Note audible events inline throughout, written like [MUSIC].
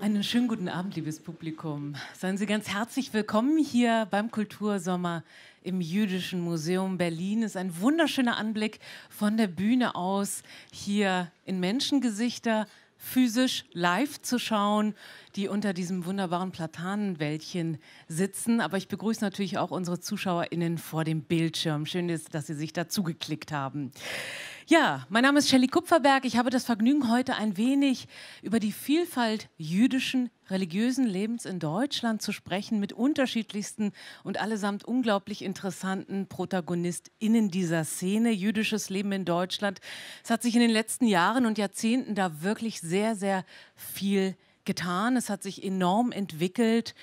Einen schönen guten Abend, liebes Publikum. Seien Sie ganz herzlich willkommen hier beim Kultursommer im Jüdischen Museum Berlin. Es ist ein wunderschöner Anblick von der Bühne aus, hier in Menschengesichter physisch live zu schauen, die unter diesem wunderbaren Platanenwäldchen sitzen. Aber ich begrüße natürlich auch unsere ZuschauerInnen vor dem Bildschirm. Schön ist, dass Sie sich dazugeklickt haben. Ja, mein Name ist Shelley Kupferberg. Ich habe das Vergnügen, heute ein wenig über die Vielfalt jüdischen religiösen Lebens in Deutschland zu sprechen mit unterschiedlichsten und allesamt unglaublich interessanten ProtagonistInnen dieser Szene. Jüdisches Leben in Deutschland. Es hat sich in den letzten Jahren und Jahrzehnten da wirklich sehr, sehr viel getan. Es hat sich enorm entwickelt.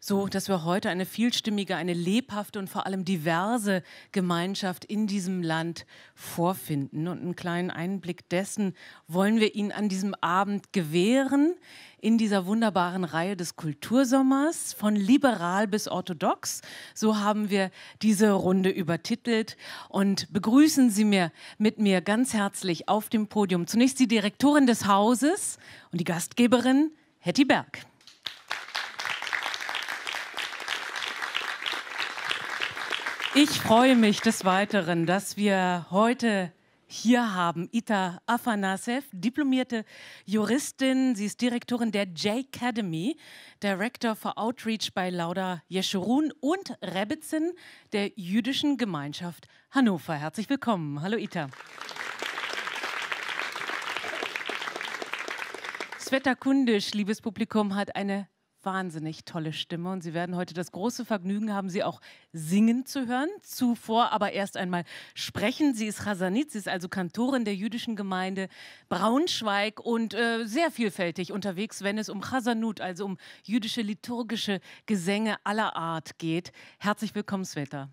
So, dass wir heute eine vielstimmige, eine lebhafte und vor allem diverse Gemeinschaft in diesem Land vorfinden. Und einen kleinen Einblick dessen wollen wir Ihnen an diesem Abend gewähren in dieser wunderbaren Reihe des Kultursommers von liberal bis orthodox. So haben wir diese Runde übertitelt und begrüßen Sie mir mit mir ganz herzlich auf dem Podium zunächst die Direktorin des Hauses und die Gastgeberin Hetty Berg. Ich freue mich des Weiteren, dass wir heute hier haben Ita Afanasev, diplomierte Juristin. Sie ist Direktorin der J-Academy, Director for Outreach bei Lauda Jeschurun und Rebitzin der jüdischen Gemeinschaft Hannover. Herzlich willkommen. Hallo Ita. Sveta Kundisch, liebes Publikum, hat eine wahnsinnig tolle Stimme und Sie werden heute das große Vergnügen haben, sie auch singen zu hören. Zuvor aber erst einmal sprechen. Sie ist Hasanit, sie ist also Kantorin der jüdischen Gemeinde Braunschweig und äh, sehr vielfältig unterwegs, wenn es um Hasanut, also um jüdische liturgische Gesänge aller Art geht. Herzlich willkommen, Sveta.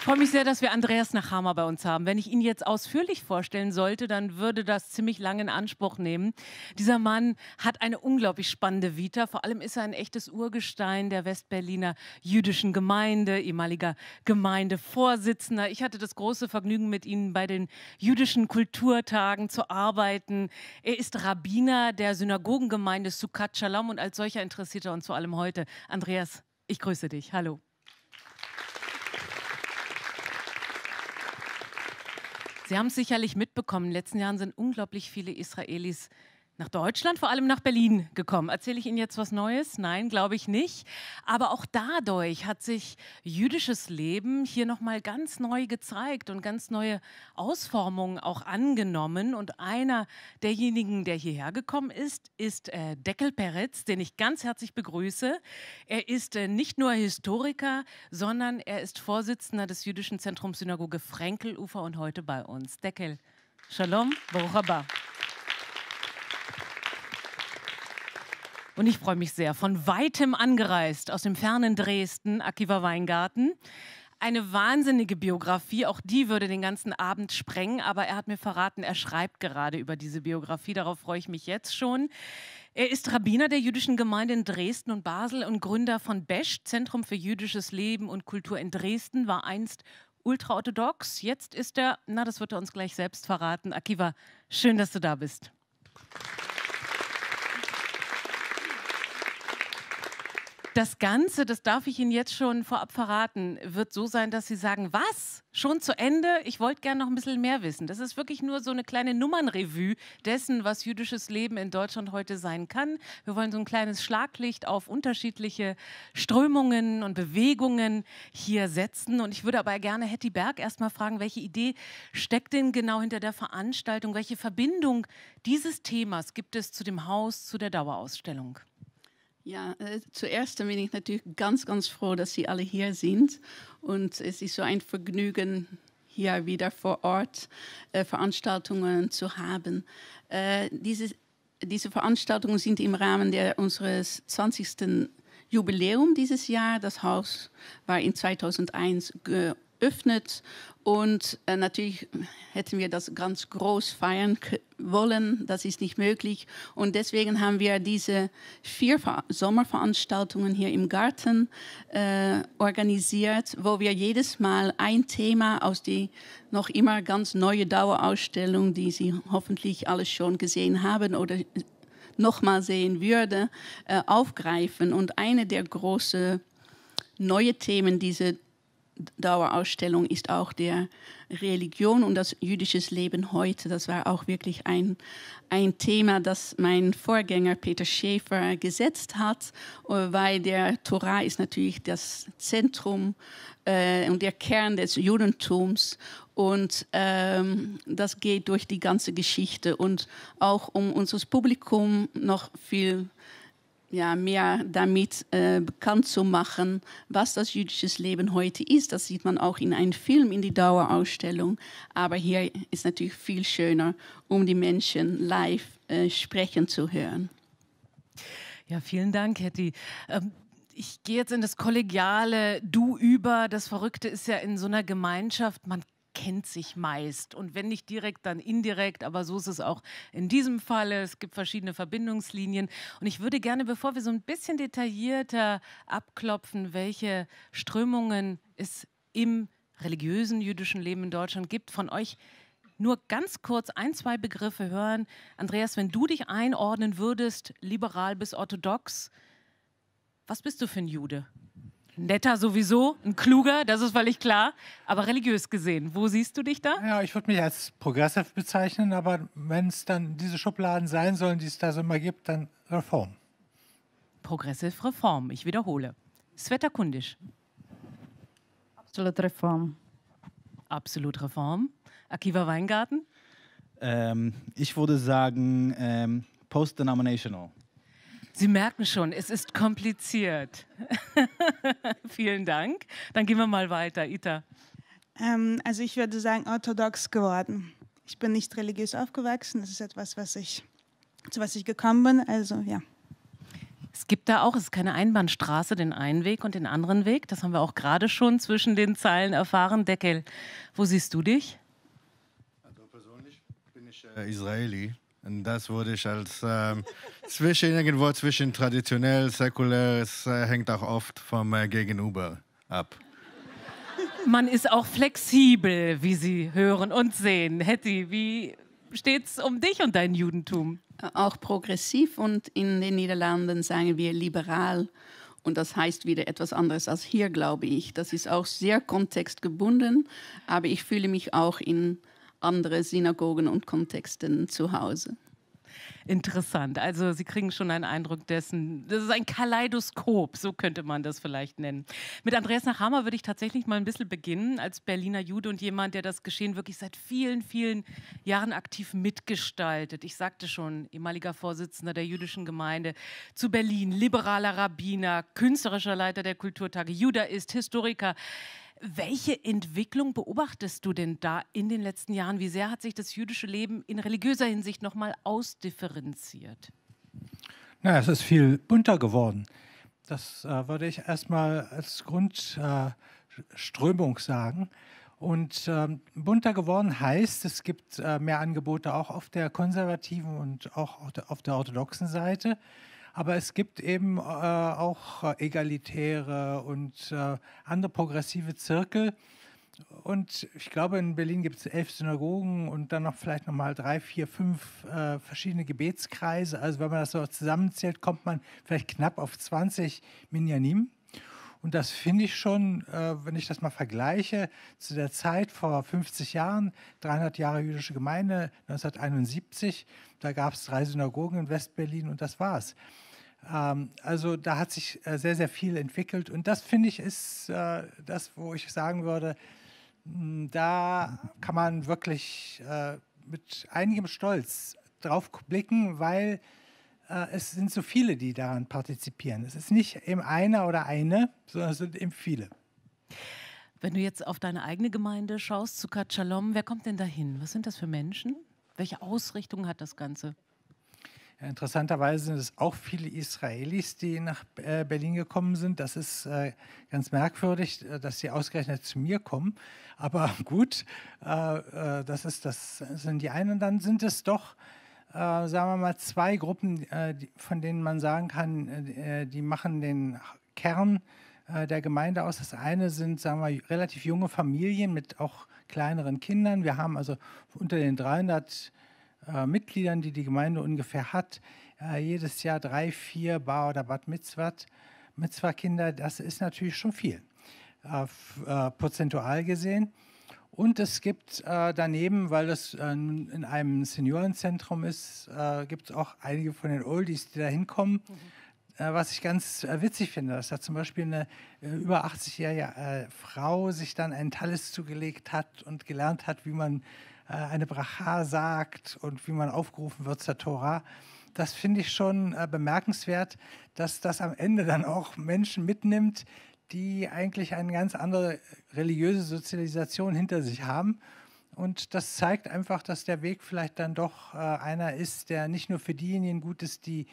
Ich freue mich sehr, dass wir Andreas Nachhamer bei uns haben. Wenn ich ihn jetzt ausführlich vorstellen sollte, dann würde das ziemlich lange in Anspruch nehmen. Dieser Mann hat eine unglaublich spannende Vita. Vor allem ist er ein echtes Urgestein der Westberliner jüdischen Gemeinde, ehemaliger Gemeindevorsitzender. Ich hatte das große Vergnügen, mit Ihnen bei den jüdischen Kulturtagen zu arbeiten. Er ist Rabbiner der Synagogengemeinde Sukkot Shalom und als solcher interessiert er uns vor allem heute. Andreas, ich grüße dich. Hallo. Sie haben es sicherlich mitbekommen, in den letzten Jahren sind unglaublich viele Israelis nach Deutschland, vor allem nach Berlin gekommen. Erzähle ich Ihnen jetzt was Neues? Nein, glaube ich nicht. Aber auch dadurch hat sich jüdisches Leben hier nochmal ganz neu gezeigt und ganz neue Ausformungen auch angenommen. Und einer derjenigen, der hierher gekommen ist, ist äh, Deckel Peretz, den ich ganz herzlich begrüße. Er ist äh, nicht nur Historiker, sondern er ist Vorsitzender des Jüdischen Zentrums Synagoge Frenkelufer und heute bei uns. Deckel, Shalom, Baruch Abba. Und ich freue mich sehr. Von weitem angereist aus dem fernen Dresden, Akiva Weingarten. Eine wahnsinnige Biografie, auch die würde den ganzen Abend sprengen, aber er hat mir verraten, er schreibt gerade über diese Biografie, darauf freue ich mich jetzt schon. Er ist Rabbiner der jüdischen Gemeinde in Dresden und Basel und Gründer von BESCH, Zentrum für jüdisches Leben und Kultur in Dresden, war einst ultraorthodox. Jetzt ist er, na, das wird er uns gleich selbst verraten. Akiva, schön, dass du da bist. Das Ganze, das darf ich Ihnen jetzt schon vorab verraten, wird so sein, dass Sie sagen, was? Schon zu Ende? Ich wollte gerne noch ein bisschen mehr wissen. Das ist wirklich nur so eine kleine Nummernrevue dessen, was jüdisches Leben in Deutschland heute sein kann. Wir wollen so ein kleines Schlaglicht auf unterschiedliche Strömungen und Bewegungen hier setzen. Und ich würde aber gerne Hetty Berg erstmal fragen, welche Idee steckt denn genau hinter der Veranstaltung? Welche Verbindung dieses Themas gibt es zu dem Haus, zu der Dauerausstellung? Ja, äh, zuerst bin ich natürlich ganz, ganz froh, dass Sie alle hier sind. Und es ist so ein Vergnügen, hier wieder vor Ort äh, Veranstaltungen zu haben. Äh, diese, diese Veranstaltungen sind im Rahmen der, unseres 20. Jubiläum dieses Jahr. Das Haus war in 2001 geöffnet öffnet. Und äh, natürlich hätten wir das ganz groß feiern wollen. Das ist nicht möglich. Und deswegen haben wir diese vier Ver Sommerveranstaltungen hier im Garten äh, organisiert, wo wir jedes Mal ein Thema aus der noch immer ganz neue Dauerausstellung, die Sie hoffentlich alle schon gesehen haben oder noch mal sehen würde, äh, aufgreifen. Und eine der großen neuen Themen diese Dauerausstellung ist auch der Religion und das jüdische Leben heute. Das war auch wirklich ein, ein Thema, das mein Vorgänger Peter Schäfer gesetzt hat, weil der Torah ist natürlich das Zentrum äh, und der Kern des Judentums und ähm, das geht durch die ganze Geschichte und auch um unser Publikum noch viel zu ja, mehr damit äh, bekannt zu machen, was das jüdische Leben heute ist. Das sieht man auch in einem Film, in die Dauerausstellung. Aber hier ist natürlich viel schöner, um die Menschen live äh, sprechen zu hören. Ja, vielen Dank, Hetty. Ähm ich gehe jetzt in das kollegiale Du über. Das Verrückte ist ja in so einer Gemeinschaft, man kennt sich meist. Und wenn nicht direkt, dann indirekt. Aber so ist es auch in diesem Falle. Es gibt verschiedene Verbindungslinien. Und ich würde gerne, bevor wir so ein bisschen detaillierter abklopfen, welche Strömungen es im religiösen jüdischen Leben in Deutschland gibt, von euch nur ganz kurz ein, zwei Begriffe hören. Andreas, wenn du dich einordnen würdest, liberal bis orthodox, was bist du für ein Jude? netter sowieso, ein kluger, das ist völlig klar. Aber religiös gesehen, wo siehst du dich da? Ja, ich würde mich als progressive bezeichnen, aber wenn es dann diese Schubladen sein sollen, die es da so immer gibt, dann Reform. Progressive Reform, ich wiederhole. Sveta Kundisch. Absolut Reform. Absolut Reform. Akiva Weingarten? Ähm, ich würde sagen ähm, post-denominational. Sie merken schon, es ist kompliziert. [LAUGHS] Vielen Dank. Dann gehen wir mal weiter. Ita. Ähm, also ich würde sagen, orthodox geworden. Ich bin nicht religiös aufgewachsen. Das ist etwas, was ich, zu was ich gekommen bin. Also ja. Es gibt da auch, es ist keine Einbahnstraße, den einen Weg und den anderen Weg. Das haben wir auch gerade schon zwischen den Zeilen erfahren. Deckel, wo siehst du dich? Also persönlich bin ich äh, Israeli und das würde ich als äh, [LAUGHS] zwischen irgendwo zwischen traditionell, säkulär, es äh, hängt auch oft vom äh, Gegenüber ab. Man ist auch flexibel, wie Sie hören und sehen. Hetty, wie steht's um dich und dein Judentum? Auch progressiv und in den Niederlanden sagen wir liberal. Und das heißt wieder etwas anderes als hier, glaube ich. Das ist auch sehr kontextgebunden, aber ich fühle mich auch in andere Synagogen und Kontexten zu Hause. Interessant. Also Sie kriegen schon einen Eindruck dessen. Das ist ein Kaleidoskop, so könnte man das vielleicht nennen. Mit Andreas Nachhammer würde ich tatsächlich mal ein bisschen beginnen, als Berliner Jude und jemand, der das Geschehen wirklich seit vielen, vielen Jahren aktiv mitgestaltet. Ich sagte schon, ehemaliger Vorsitzender der jüdischen Gemeinde zu Berlin, liberaler Rabbiner, künstlerischer Leiter der Kulturtage, Judaist, Historiker. Welche Entwicklung beobachtest du denn da in den letzten Jahren? Wie sehr hat sich das jüdische Leben in religiöser Hinsicht nochmal ausdifferenziert? Na, es ist viel bunter geworden. Das äh, würde ich erstmal als Grundströmung äh, sagen. Und ähm, bunter geworden heißt, es gibt äh, mehr Angebote auch auf der konservativen und auch auf der, auf der orthodoxen Seite. Aber es gibt eben äh, auch äh, egalitäre und äh, andere progressive Zirkel. Und ich glaube, in Berlin gibt es elf Synagogen und dann noch vielleicht nochmal drei, vier, fünf äh, verschiedene Gebetskreise. Also wenn man das so zusammenzählt, kommt man vielleicht knapp auf 20 Minyanim. Und das finde ich schon, äh, wenn ich das mal vergleiche, zu der Zeit vor 50 Jahren, 300 Jahre jüdische Gemeinde, 1971, da gab es drei Synagogen in Westberlin und das war's. Ähm, also da hat sich äh, sehr, sehr viel entwickelt. Und das finde ich ist äh, das, wo ich sagen würde, hm, da kann man wirklich äh, mit einigem Stolz drauf blicken, weil äh, es sind so viele, die daran partizipieren. Es ist nicht eben einer oder eine, sondern es sind eben viele. Wenn du jetzt auf deine eigene Gemeinde schaust, zu Katschalom, wer kommt denn dahin? Was sind das für Menschen? Welche Ausrichtung hat das Ganze? Ja, interessanterweise sind es auch viele Israelis, die nach äh, Berlin gekommen sind. Das ist äh, ganz merkwürdig, äh, dass sie ausgerechnet zu mir kommen. Aber [LAUGHS] gut, äh, äh, das, ist, das sind die einen. Und dann sind es doch äh, sagen wir mal, zwei Gruppen, äh, die, von denen man sagen kann, äh, die äh, machen den Kern äh, der Gemeinde aus. Das eine sind, sagen wir, relativ junge Familien mit auch kleineren Kindern. Wir haben also unter den 300 äh, Mitgliedern, die die Gemeinde ungefähr hat, jedes Jahr drei, vier Bar- oder Bad mitzvah kinder Das ist natürlich schon viel, prozentual gesehen. Und es gibt äh, daneben, weil das äh, in einem Seniorenzentrum ist, äh, gibt es auch einige von den Oldies, die da hinkommen. Mhm. Äh, was ich ganz äh, witzig finde, dass da zum Beispiel eine äh, über 80-jährige Frau sich dann einen Talis zugelegt hat und gelernt hat, wie man eine Bracha sagt und wie man aufgerufen wird zur Tora. das finde ich schon äh, bemerkenswert, dass das am Ende dann auch Menschen mitnimmt, die eigentlich eine ganz andere religiöse Sozialisation hinter sich haben. Und das zeigt einfach, dass der Weg vielleicht dann doch äh, einer ist, der nicht nur für diejenigen gut ist, die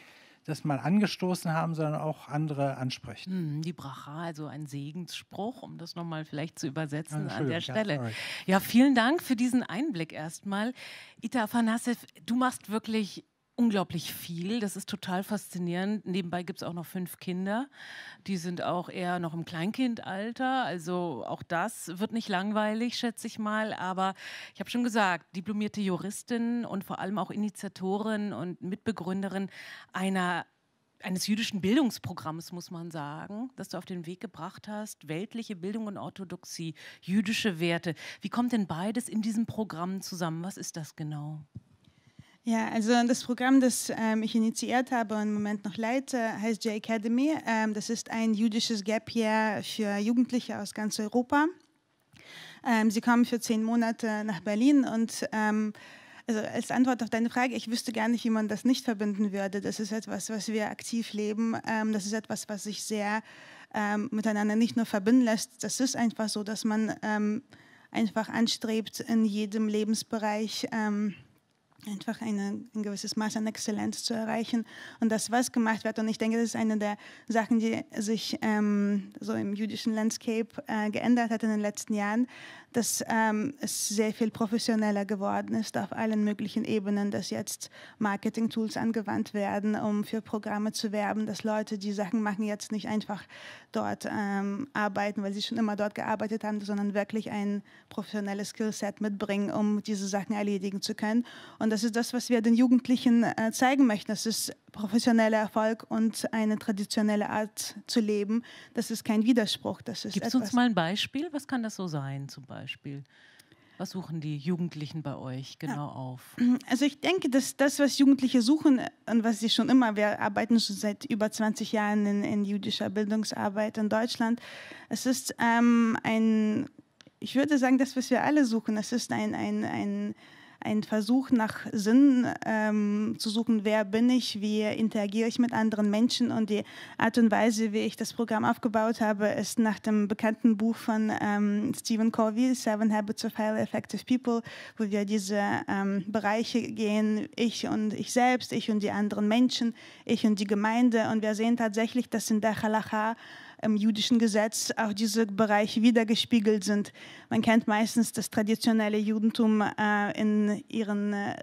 das mal angestoßen haben, sondern auch andere anspricht. Hm, die Bracha, also ein Segensspruch, um das nochmal vielleicht zu übersetzen an der Stelle. Ja, ja, vielen Dank für diesen Einblick erstmal. Ita Afanasev, du machst wirklich unglaublich viel. Das ist total faszinierend. Nebenbei gibt es auch noch fünf Kinder. Die sind auch eher noch im Kleinkindalter. Also auch das wird nicht langweilig, schätze ich mal. Aber ich habe schon gesagt, diplomierte Juristin und vor allem auch Initiatorin und Mitbegründerin einer eines jüdischen Bildungsprogramms, muss man sagen, das du auf den Weg gebracht hast. Weltliche Bildung und Orthodoxie, jüdische Werte. Wie kommt denn beides in diesem Programm zusammen? Was ist das genau? Ja, also das Programm, das ähm, ich initiiert habe und im Moment noch leite, heißt J Academy. Ähm, das ist ein jüdisches Gap Year für Jugendliche aus ganz Europa. Ähm, sie kommen für zehn Monate nach Berlin und ähm, also als Antwort auf deine Frage, ich wüsste gar nicht, wie man das nicht verbinden würde. Das ist etwas, was wir aktiv leben. Ähm, das ist etwas, was sich sehr ähm, miteinander nicht nur verbinden lässt. Das ist einfach so, dass man einfach anstrebt, in jedem Lebensbereich einfach eine, ein gewisses Maß an Exzellenz zu erreichen und das, was gemacht wird. Und ich denke, das ist eine der Sachen, die sich ähm, so im jüdischen Landscape äh, geändert hat in den letzten Jahren, dass ähm, es sehr viel professioneller geworden ist auf allen möglichen Ebenen, dass jetzt Marketing-Tools angewandt werden, um für Programme zu werben, dass Leute, die Sachen machen, jetzt nicht einfach dort ähm, arbeiten, weil sie schon immer dort gearbeitet haben, sondern wirklich ein professionelles Skillset mitbringen, um diese Sachen erledigen zu können. Und das ist das, was wir den Jugendlichen äh, zeigen möchten. Das ist professioneller Erfolg und eine traditionelle Art zu leben, das ist kein Widerspruch. Das ist Gibst du uns mal ein Beispiel? Was kann das so sein zum Beispiel? Was suchen die Jugendlichen bei euch genau ja. auf? Also ich denke, dass das, was Jugendliche suchen und was sie schon immer, wir arbeiten schon seit über 20 Jahren in, in jüdischer Bildungsarbeit in Deutschland, es ist ähm, ein, ich würde sagen, das, was wir alle suchen, es ist ein, ein, ein ein Versuch nach Sinn ähm, zu suchen, wer bin ich, wie interagiere ich mit anderen Menschen und die Art und Weise, wie ich das Programm aufgebaut habe, ist nach dem bekannten Buch von ähm, Stephen Covey, Seven Habits of Highly Effective People, wo wir diese ähm, Bereiche gehen, ich und ich selbst, ich und die anderen Menschen, ich und die Gemeinde und wir sehen tatsächlich, dass in der Halacha im jüdischen Gesetz auch diese Bereiche wiedergespiegelt sind. Man kennt meistens das traditionelle Judentum äh, in ihren äh,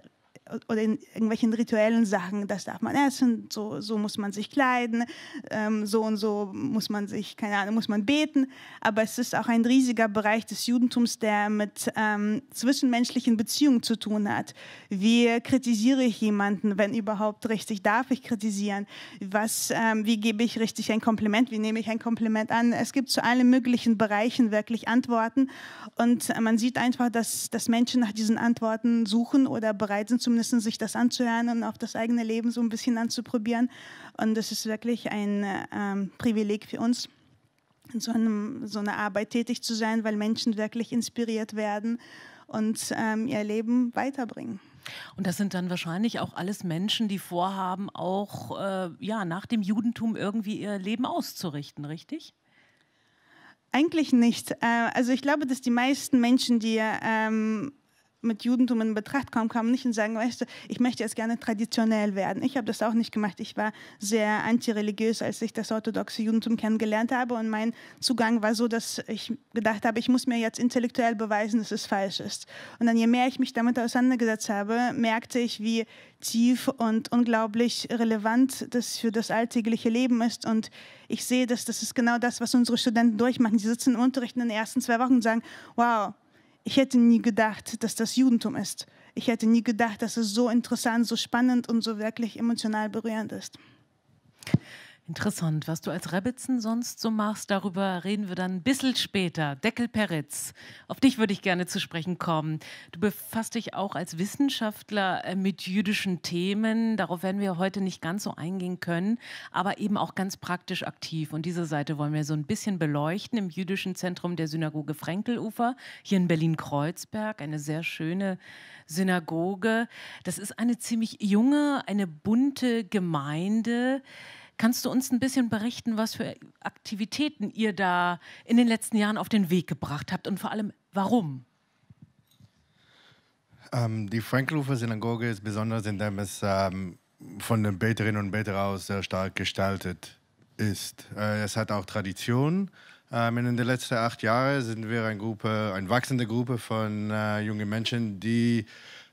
oder in irgendwelchen rituellen Sachen, das darf man essen, so, so muss man sich kleiden, ähm, so und so muss man sich, keine Ahnung, muss man beten. Aber es ist auch ein riesiger Bereich des Judentums, der mit ähm, zwischenmenschlichen Beziehungen zu tun hat. Wie kritisiere ich jemanden, wenn überhaupt richtig? Darf ich kritisieren? Was, ähm, wie gebe ich richtig ein Kompliment? Wie nehme ich ein Kompliment an? Es gibt zu allen möglichen Bereichen wirklich Antworten. Und man sieht einfach, dass, dass Menschen nach diesen Antworten suchen oder bereit sind, zum Erlebnissen, sich das anzuhören und auch das eigene Leben so ein bisschen anzuprobieren. Und das ist wirklich ein ähm, Privileg für uns, in so, einem, so einer Arbeit tätig zu sein, weil Menschen wirklich inspiriert werden und ähm, ihr Leben weiterbringen. Und das sind dann wahrscheinlich auch alles Menschen, die vorhaben, auch äh, ja, nach dem Judentum irgendwie ihr Leben auszurichten, richtig? Eigentlich nicht. Äh, also ich glaube, dass die meisten Menschen, die ähm, mit Judentum in Betracht kommen, kann man nicht und sagen, weißt du, ich möchte jetzt gerne traditionell werden. Ich habe das auch nicht gemacht. Ich war sehr antireligiös, als ich das orthodoxe Judentum kennengelernt habe und mein Zugang war so, dass ich gedacht habe, ich muss mir jetzt intellektuell beweisen, dass es falsch ist. Und dann je mehr ich mich damit auseinandergesetzt habe, merkte ich, wie tief und unglaublich relevant das für das alltägliche Leben ist. Und ich sehe, dass das ist genau das, was unsere Studenten durchmachen. Sie sitzen im Unterricht in den ersten zwei Wochen und sagen, wow, ich hätte nie gedacht, dass das Judentum ist. Ich hätte nie gedacht, dass es so interessant, so spannend und so wirklich emotional berührend ist. Interessant, was du als Rebbitzen sonst so machst, darüber reden wir dann ein bisschen später. Deckel Peritz, auf dich würde ich gerne zu sprechen kommen. Du befasst dich auch als Wissenschaftler äh, mit jüdischen Themen. Darauf werden wir heute nicht ganz so eingehen können, aber eben auch ganz praktisch aktiv. Und diese Seite wollen wir so ein bisschen beleuchten im jüdischen Zentrum der Synagoge Frenkelufer, hier in Berlin-Kreuzberg. Eine sehr schöne Synagoge. Das ist eine ziemlich junge, eine bunte Gemeinde. Kannst du uns ein bisschen berichten, was für Aktivitäten ihr da in den letzten Jahren auf den Weg gebracht habt und vor allem warum? Ähm, die Franklufer Synagoge ist besonders, indem es ähm, von den Beterinnen und Betern aus sehr stark gestaltet ist. Äh, es hat auch Tradition. Ähm, in den letzten acht Jahren sind wir eine Gruppe, eine wachsende Gruppe von äh, jungen Menschen, die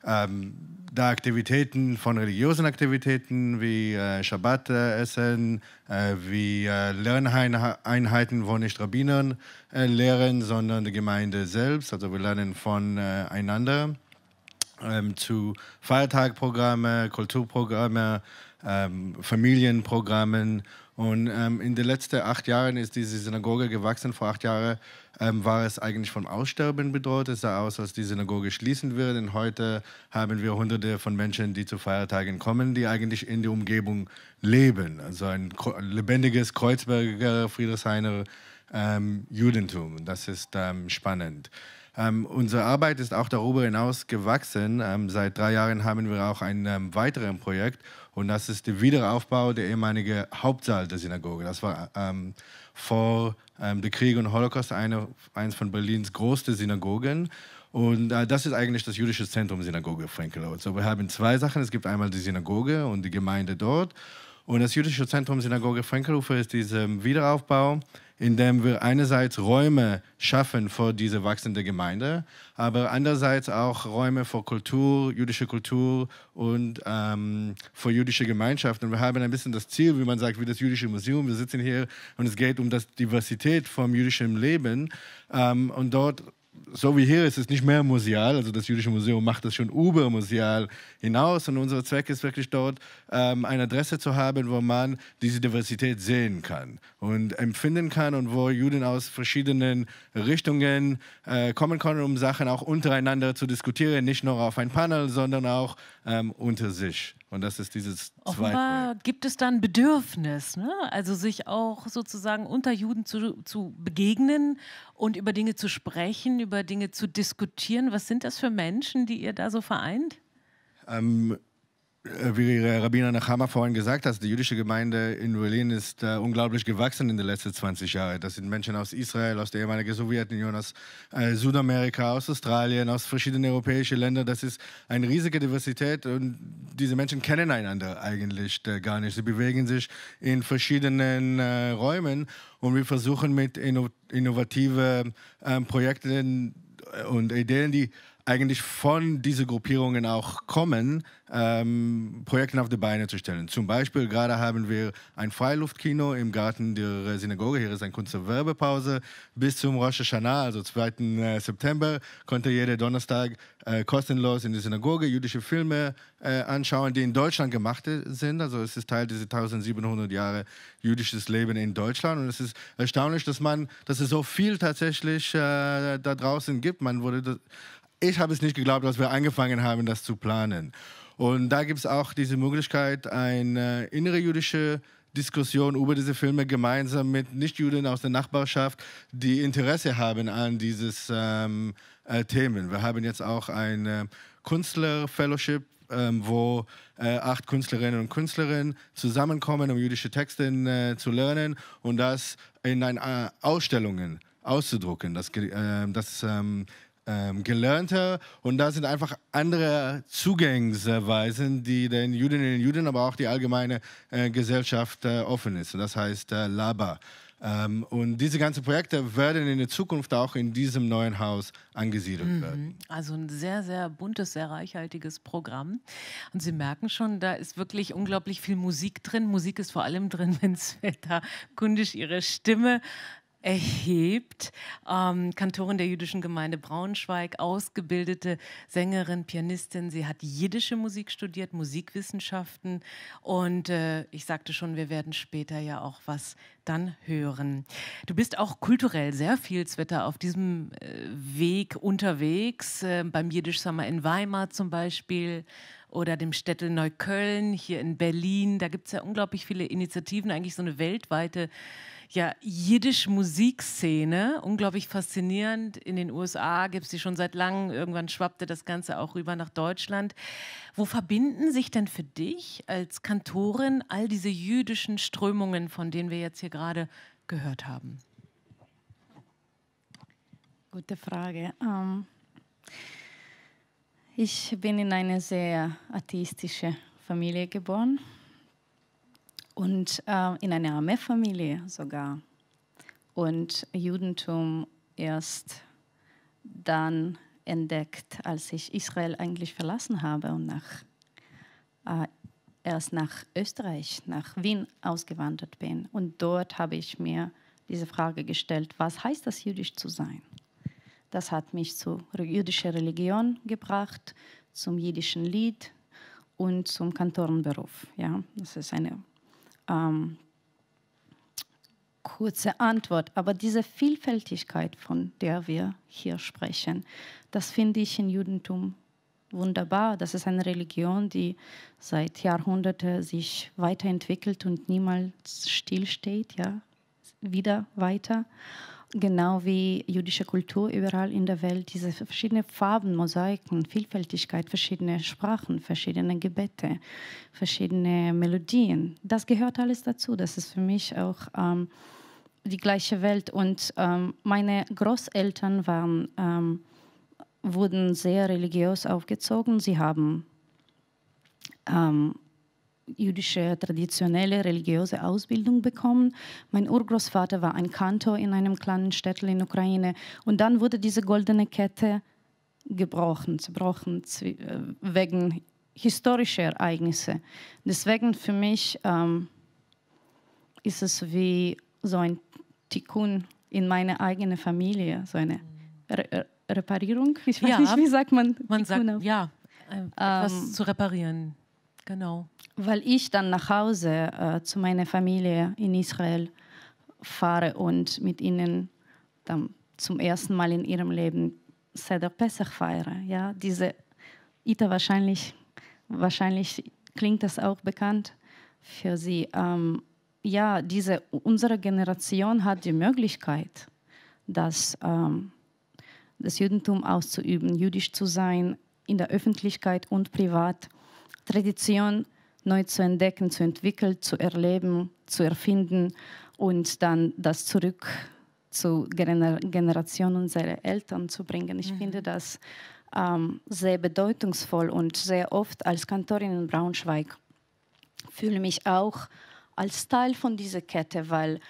ähm, da Aktivitäten von religiösen Aktivitäten wie äh, Schabbat äh, essen, äh, wie äh, Lerneinheiten, wo nicht Rabbinern äh, lehren, sondern die Gemeinde selbst. Also wir lernen voneinander äh, ähm, zu Feiertagprogramme, Kulturprogramme, ähm, Familienprogrammen. Und ähm, in den letzten acht Jahren ist diese Synagoge gewachsen. Vor acht Jahren ähm, war es eigentlich vom Aussterben bedroht. Es sah aus, als die Synagoge schließen würde. Und heute haben wir hunderte von Menschen, die zu Feiertagen kommen, die eigentlich in der Umgebung leben. Also ein lebendiges Kreuzberger, Friedrichshainer ähm, Judentum. Das ist ähm, spannend. Ähm, unsere Arbeit ist auch darüber hinaus gewachsen. Ähm, seit drei Jahren haben wir auch ein ähm, weiteres Projekt und das ist der Wiederaufbau der ehemaligen Hauptsaal der Synagoge. Das war ähm, vor ähm, der Krieg und Holocaust, eine, eins von Berlins größten Synagogen. Und äh, das ist eigentlich das jüdische Zentrum Synagoge Frankelow. So, wir haben zwei Sachen. Es gibt einmal die Synagoge und die Gemeinde dort. Und das jüdische Zentrum Synagoge Frankelow ist dieser ähm, Wiederaufbau indem wir einerseits Räume schaffen für diese wachsende Gemeinde, aber andererseits auch Räume für Kultur, jüdische Kultur und ähm, für jüdische Gemeinschaften. Und wir haben ein bisschen das Ziel, wie man sagt, wie das jüdische Museum. Wir sitzen hier und es geht um die Diversität vom jüdischen Leben ähm, und dort so wie hier ist es nicht mehr museal, also das Jüdische Museum macht das schon über museal hinaus und unser Zweck ist wirklich dort ähm, eine Adresse zu haben, wo man diese Diversität sehen kann und empfinden kann und wo Juden aus verschiedenen Richtungen äh, kommen können, um Sachen auch untereinander zu diskutieren, nicht nur auf ein Panel, sondern auch ähm, unter sich. Und das ist dieses Offenbar Zweitbild. gibt es dann Bedürfnis, ne? also sich auch sozusagen unter Juden zu, zu begegnen und über Dinge zu sprechen, über Dinge zu diskutieren. Was sind das für Menschen, die ihr da so vereint? Ähm, äh, wie Rabbiner Nachama vorhin gesagt hat, die jüdische Gemeinde in Berlin ist äh, unglaublich gewachsen in den letzten 20 Jahren. Das sind Menschen aus Israel, aus der ehemaligen Sowjetunion, aus äh, Südamerika, aus Australien, aus verschiedenen europäischen Ländern. Das ist eine riesige Diversität und diese Menschen kennen einander eigentlich äh, gar nicht. Sie bewegen sich in verschiedenen äh, Räumen und wir versuchen mit inno innovativen ähm, Projekten äh, und Ideen, die eigentlich von diesen Gruppierungen auch kommen, ähm, Projekte auf die Beine zu stellen. Zum Beispiel gerade haben wir ein Freiluftkino im Garten der Synagoge. Hier ist eine kurze Werbepause. Bis zum Rosh Hashanah, also 2. Äh, September, konnte jeder Donnerstag äh, kostenlos in die Synagoge jüdische Filme äh, anschauen, die in Deutschland gemacht äh, sind. Also es ist Teil dieser 1700 Jahre jüdisches Leben in Deutschland. Und es ist erstaunlich, dass man, dass es so viel tatsächlich äh, da draußen gibt. Man wurde das, ich habe es nicht geglaubt, dass wir angefangen haben, das zu planen. Und da gibt es auch diese Möglichkeit, eine innere jüdische Diskussion über diese Filme gemeinsam mit Nichtjuden aus der Nachbarschaft, die Interesse haben an dieses ähm, äh, Themen. Wir haben jetzt auch ein äh, Künstler-Fellowship, ähm, wo äh, acht Künstlerinnen und Künstlerinnen zusammenkommen, um jüdische Texte äh, zu lernen und das in ein, äh, Ausstellungen auszudrucken. Das, äh, das ähm, ähm, gelernter und da sind einfach andere Zugangsweisen, die den Jüdinnen und Juden, aber auch die allgemeine äh, Gesellschaft äh, offen ist. Das heißt äh, Laba. Ähm, und diese ganzen Projekte werden in der Zukunft auch in diesem neuen Haus angesiedelt mhm. werden. Also ein sehr, sehr buntes, sehr reichhaltiges Programm. Und Sie merken schon, da ist wirklich unglaublich viel Musik drin. Musik ist vor allem drin, [LAUGHS] wenn Sveta Kundisch ihre Stimme erhebt. Ähm, Kantorin der jüdischen Gemeinde Braunschweig, ausgebildete Sängerin, Pianistin. Sie hat jiddische Musik studiert, Musikwissenschaften. Und äh, ich sagte schon, wir werden später ja auch was dann hören. Du bist auch kulturell sehr viel, Zwitter, auf diesem äh, Weg unterwegs, äh, beim Jiddisch Summer in Weimar zum Beispiel oder dem Städtel Neukölln hier in Berlin. Da gibt es ja unglaublich viele Initiativen, eigentlich so eine weltweite ja, jiddisch Musikszene, unglaublich faszinierend. In den USA gibt es sie schon seit langem. Irgendwann schwappte das Ganze auch rüber nach Deutschland. Wo verbinden sich denn für dich als Kantorin all diese jüdischen Strömungen, von denen wir jetzt hier gerade gehört haben? Gute Frage. Ähm, ich bin in eine sehr atheistische Familie geboren und äh, in einer Armeefamilie sogar. Und Judentum erst dann entdeckt, als ich Israel eigentlich verlassen habe und nach, äh, erst nach Österreich, nach Wien ausgewandert bin. Und dort habe ich mir diese Frage gestellt, was heißt das, jüdisch zu sein? Das hat mich zur jüdischen Religion gebracht, zum jüdischen Lied und zum Kantorenberuf. Ja, das ist eine ähm, kurze Antwort. Aber diese Vielfältigkeit, von der wir hier sprechen, das finde ich im Judentum wunderbar. Das ist eine Religion, die seit Jahrhunderten sich weiterentwickelt und niemals stillsteht, ja, wieder weiter genau wie jüdische Kultur überall in der Welt, diese verschiedenen Farben, Mosaiken, Vielfältigkeit, verschiedene Sprachen, verschiedene Gebete, verschiedene Melodien. Das gehört alles dazu. Das ist für mich auch ähm, die gleiche Welt. Und ähm, meine Großeltern waren, ähm, wurden sehr religiös aufgezogen. Sie haben ähm, jüdische traditionelle religiöse Ausbildung bekommen. Mein Urgroßvater war ein Kantor in einem kleinen Städtel in Ukraine und dann wurde diese goldene Kette gebrochen, zerbrochen äh, wegen historischer Ereignisse. Deswegen für mich ähm, ist es wie so ein Tikkun in meine eigene Familie, so eine Re äh, Reparierung. Ich weiß ja, nicht, wie sagt man. Man Tikkun sagt auf. ja, äh, etwas ähm, zu reparieren. Genau. Weil ich dann nach Hause äh, zu meiner Familie in Israel fahre und mit ihnen dann zum ersten Mal in ihrem Leben Seder Pesach feiere. Ja, diese Ita wahrscheinlich, wahrscheinlich klingt das auch bekannt für sie. Ähm, ja, diese, unsere Generation hat die Möglichkeit, das, ähm, das Judentum auszuüben, jüdisch zu sein, in der Öffentlichkeit und privat. Tradition neu zu entdecken, zu entwickeln, zu erleben, zu erfinden und dann das zurück zu Gener Generationen unserer Eltern zu bringen. Ich mhm. finde das ähm, sehr bedeutungsvoll und sehr oft als Kantorin in Braunschweig fühle mich auch als Teil von dieser Kette, weil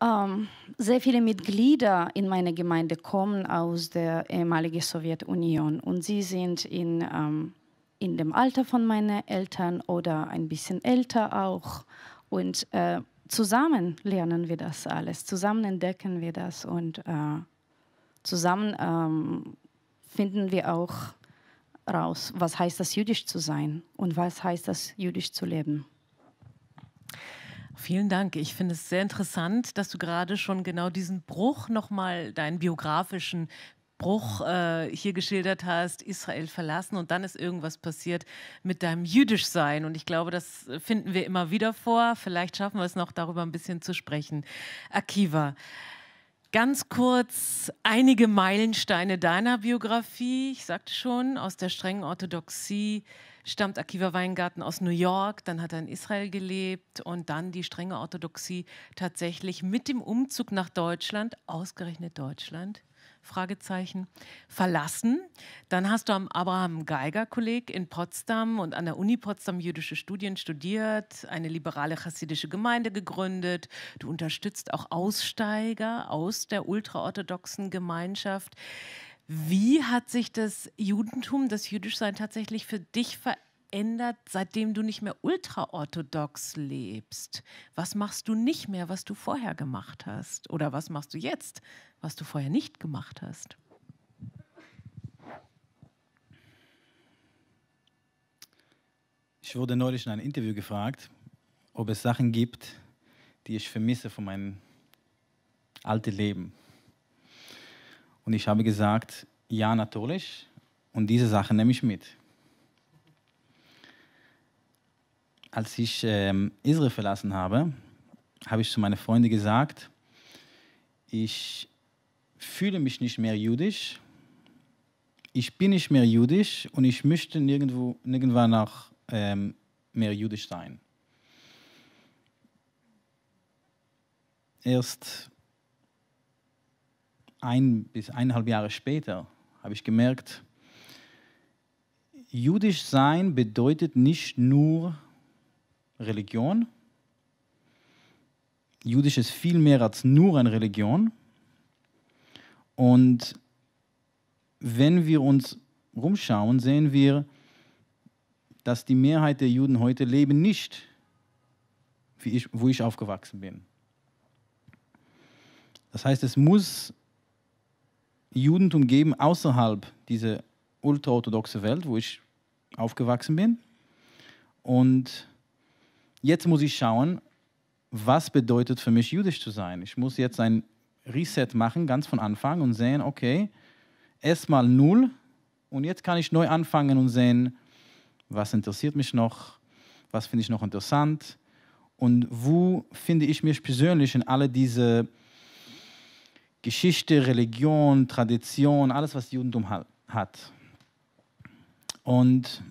ähm, sehr viele Mitglieder in meiner Gemeinde kommen aus der ehemaligen Sowjetunion und sie sind in ähm, in dem Alter von meinen Eltern oder ein bisschen älter auch. Und äh, zusammen lernen wir das alles, zusammen entdecken wir das und äh, zusammen ähm, finden wir auch raus, was heißt das jüdisch zu sein und was heißt das jüdisch zu leben. Vielen Dank. Ich finde es sehr interessant, dass du gerade schon genau diesen Bruch nochmal, deinen biografischen, Bruch äh, hier geschildert hast, Israel verlassen und dann ist irgendwas passiert mit deinem jüdisch Sein. Und ich glaube, das finden wir immer wieder vor. Vielleicht schaffen wir es noch, darüber ein bisschen zu sprechen. Akiva, ganz kurz einige Meilensteine deiner Biografie. Ich sagte schon, aus der strengen Orthodoxie stammt Akiva Weingarten aus New York, dann hat er in Israel gelebt und dann die strenge Orthodoxie tatsächlich mit dem Umzug nach Deutschland, ausgerechnet Deutschland, Fragezeichen, verlassen. Dann hast du am Abraham Geiger Kolleg in Potsdam und an der Uni Potsdam jüdische Studien studiert, eine liberale chassidische Gemeinde gegründet. Du unterstützt auch Aussteiger aus der ultraorthodoxen Gemeinschaft. Wie hat sich das Judentum, das Jüdischsein tatsächlich für dich verändert? verändert, seitdem du nicht mehr ultraorthodox lebst? Was machst du nicht mehr, was du vorher gemacht hast? Oder was machst du jetzt, was du vorher nicht gemacht hast? Ich wurde neulich in einem Interview gefragt, ob es Sachen gibt, die ich vermisse von meinem alten Leben. Und ich habe gesagt, ja, natürlich. Und diese Sachen nehme ich mit. als ich ähm, Israel verlassen habe, habe ich zu meinen Freunden gesagt, ich fühle mich nicht mehr jüdisch, ich bin nicht mehr jüdisch und ich möchte nirgendwo, nirgendwann auch ähm, mehr jüdisch sein. Erst ein bis eineinhalb Jahre später habe ich gemerkt, jüdisch sein bedeutet nicht nur Religion. Jüdisch ist viel mehr als nur eine Religion. Und wenn wir uns rumschauen, sehen wir, dass die Mehrheit der Juden heute leben nicht, wie ich, wo ich aufgewachsen bin. Das heißt, es muss Judentum geben außerhalb dieser ultraorthodoxen Welt, wo ich aufgewachsen bin. Und jetzt muss ich schauen, was bedeutet für mich jüdisch zu sein. Ich muss jetzt ein Reset machen, ganz von Anfang und sehen, okay, erstmal null und jetzt kann ich neu anfangen und sehen, was interessiert mich noch, was finde ich noch interessant und wo finde ich mich persönlich in all diese Geschichte, Religion, Tradition, alles, was Judentum hat. Und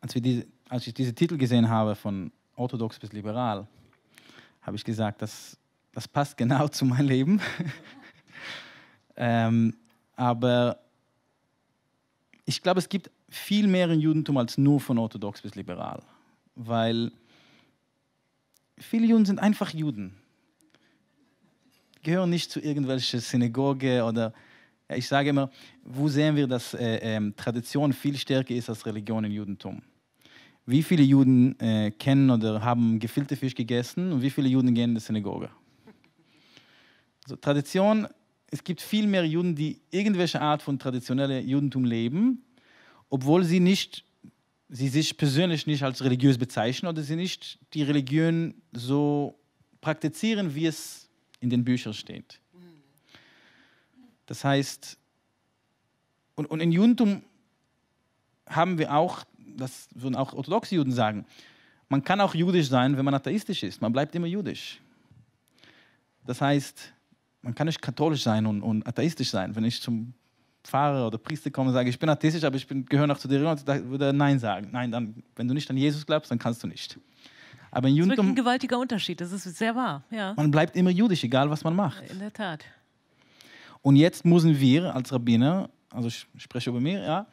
als wir diese, als ich diese Titel gesehen habe, von orthodox bis liberal, habe ich gesagt, das, das passt [LAUGHS] genau zu meinem Leben. [LAUGHS] ähm, aber ich glaube, es gibt viel mehr im Judentum als nur von orthodox bis liberal, weil viele Juden sind einfach Juden, gehören nicht zu irgendwelcher Synagoge oder ich sage immer, wo sehen wir, dass äh, ähm, Tradition viel stärker ist als Religion im Judentum? wie viele Juden äh, kennen oder haben gefüllte Fisch gegessen und wie viele Juden gehen in die Synagoge. Also Tradition, es gibt viel mehr Juden, die irgendwelche Art von traditionellem Judentum leben, obwohl sie, nicht, sie sich persönlich nicht als religiös bezeichnen oder sie nicht die Religion so praktizieren, wie es in den Büchern steht. Das heißt, und, und im Judentum haben wir auch das würden auch orthodoxe Juden sagen. Man kann auch jüdisch sein, wenn man atheistisch ist. Man bleibt immer jüdisch. Das heißt, man kann nicht katholisch sein und, und atheistisch sein. Wenn ich zum Pfarrer oder Priester komme und sage, ich bin atheistisch, aber ich gehöre noch zu der Religion, dann würde er Nein sagen. Nein, dann, wenn du nicht an Jesus glaubst, dann kannst du nicht. Aber in Judentum, das ist ein gewaltiger Unterschied, das ist sehr wahr. Ja. Man bleibt immer jüdisch, egal was man macht. In der Tat. Und jetzt müssen wir als Rabbiner, also ich spreche über mir, ja,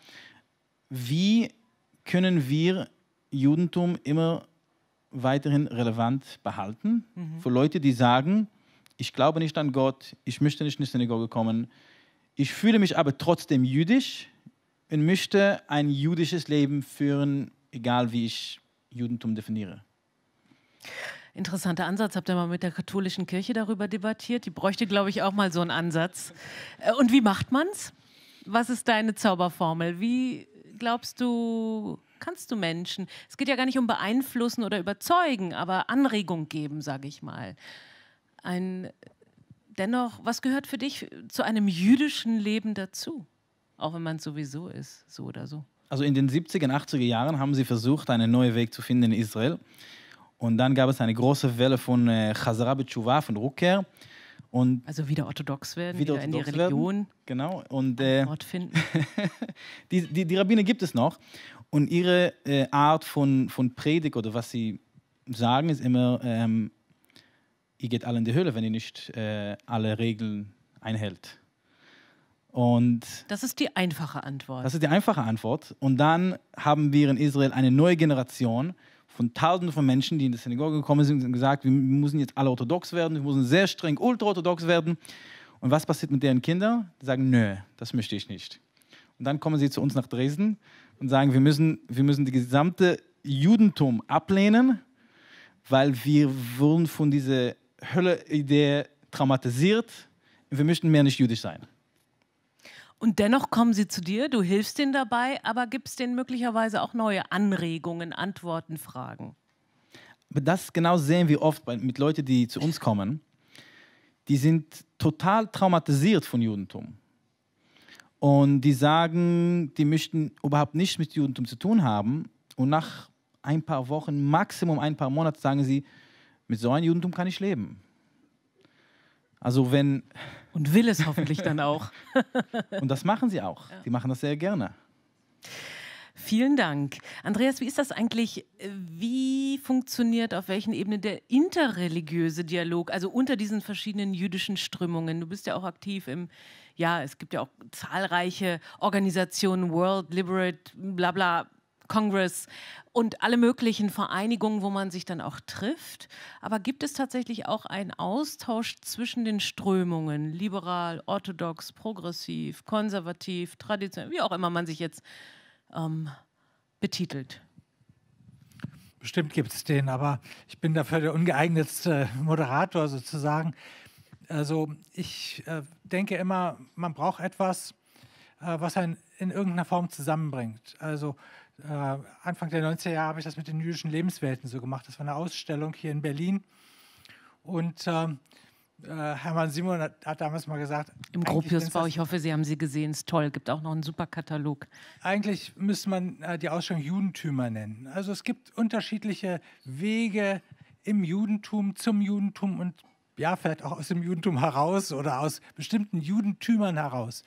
wie können wir Judentum immer weiterhin relevant behalten mhm. für Leute, die sagen, ich glaube nicht an Gott, ich möchte nicht in die Synagoge kommen, ich fühle mich aber trotzdem jüdisch und möchte ein jüdisches Leben führen, egal wie ich Judentum definiere. Interessanter Ansatz. Habt ihr mal mit der katholischen Kirche darüber debattiert? Die bräuchte, glaube ich, auch mal so einen Ansatz. Äh, und wie macht man es? Was ist deine Zauberformel? Wie glaubst du, kannst du Menschen? Es geht ja gar nicht um beeinflussen oder überzeugen, aber Anregung geben, sage ich mal. Ein, dennoch, was gehört für dich zu einem jüdischen Leben dazu? Auch wenn man es sowieso ist, so oder so. Also in den 70er, 80er Jahren haben sie versucht, einen neuen Weg zu finden in Israel. Und dann gab es eine große Welle von äh, Chazara Betshuva, von Rückkehr. Und also wieder orthodox werden, wieder, wieder orthodox in die Religion. Werden. Genau. Und äh, Ort finden. [LAUGHS] die, die, die Rabbiner gibt es noch. Und ihre äh, Art von, von Predigt oder was sie sagen, ist immer, ähm, ihr geht alle in die Höhle, wenn ihr nicht äh, alle Regeln einhält. Und das ist die einfache Antwort. Das ist die einfache Antwort. Und dann haben wir in Israel eine neue Generation, von Tausenden von Menschen, die in die Synagoge gekommen sind und gesagt, wir müssen jetzt alle orthodox werden, wir müssen sehr streng ultraorthodox werden. Und was passiert mit deren Kindern? Die sagen, nö, das möchte ich nicht. Und dann kommen sie zu uns nach Dresden und sagen, wir müssen, wir müssen das gesamte Judentum ablehnen, weil wir wurden von dieser Hölle-Idee traumatisiert wir möchten mehr nicht jüdisch sein. Und dennoch kommen sie zu dir, du hilfst ihnen dabei, aber gibst ihnen möglicherweise auch neue Anregungen, Antworten, Fragen. Aber das genau sehen wir oft mit Leuten, die zu uns kommen. Die sind total traumatisiert von Judentum. Und die sagen, die möchten überhaupt nichts mit Judentum zu tun haben. Und nach ein paar Wochen, Maximum ein paar Monaten, sagen sie, mit so einem Judentum kann ich leben. Also wenn und will es hoffentlich dann auch. [LAUGHS] Und das machen sie auch. Ja. Die machen das sehr gerne. Vielen Dank. Andreas, wie ist das eigentlich? Äh, wie funktioniert auf welchen Ebenen der interreligiöse Dialog, also unter diesen verschiedenen jüdischen Strömungen? Du bist ja auch aktiv im, ja, es gibt ja auch zahlreiche Organisationen, World Liberate, bla bla, Congress und alle möglichen Vereinigungen, wo man sich dann auch trifft. Aber gibt es tatsächlich auch einen Austausch zwischen den Strömungen, liberal, orthodox, progressiv, konservativ, traditionell, wie auch immer man sich jetzt ähm, betitelt? Bestimmt gibt es den, aber ich bin dafür der ungeeignetste [LAUGHS] Moderator sozusagen. Also ich äh, denke immer, man braucht etwas, äh, was einen in irgendeiner Form zusammenbringt. Also äh, Anfang der 90er Jahre habe ich das mit den jüdischen Lebenswelten so gemacht. Das war eine Ausstellung hier in Berlin. Und ähm, äh, Hermann Simon hat, hat, damals mal gesagt. Im Gropiusbau, ich hoffe, Sie haben sie gesehen, ist toll, gibt auch noch einen super Katalog. Eigentlich müsste man äh, die Ausstellung Judentümer nennen. Also es gibt unterschiedliche Wege im Judentum, zum Judentum und ja, vielleicht auch aus dem Judentum heraus oder aus bestimmten Judentümern heraus.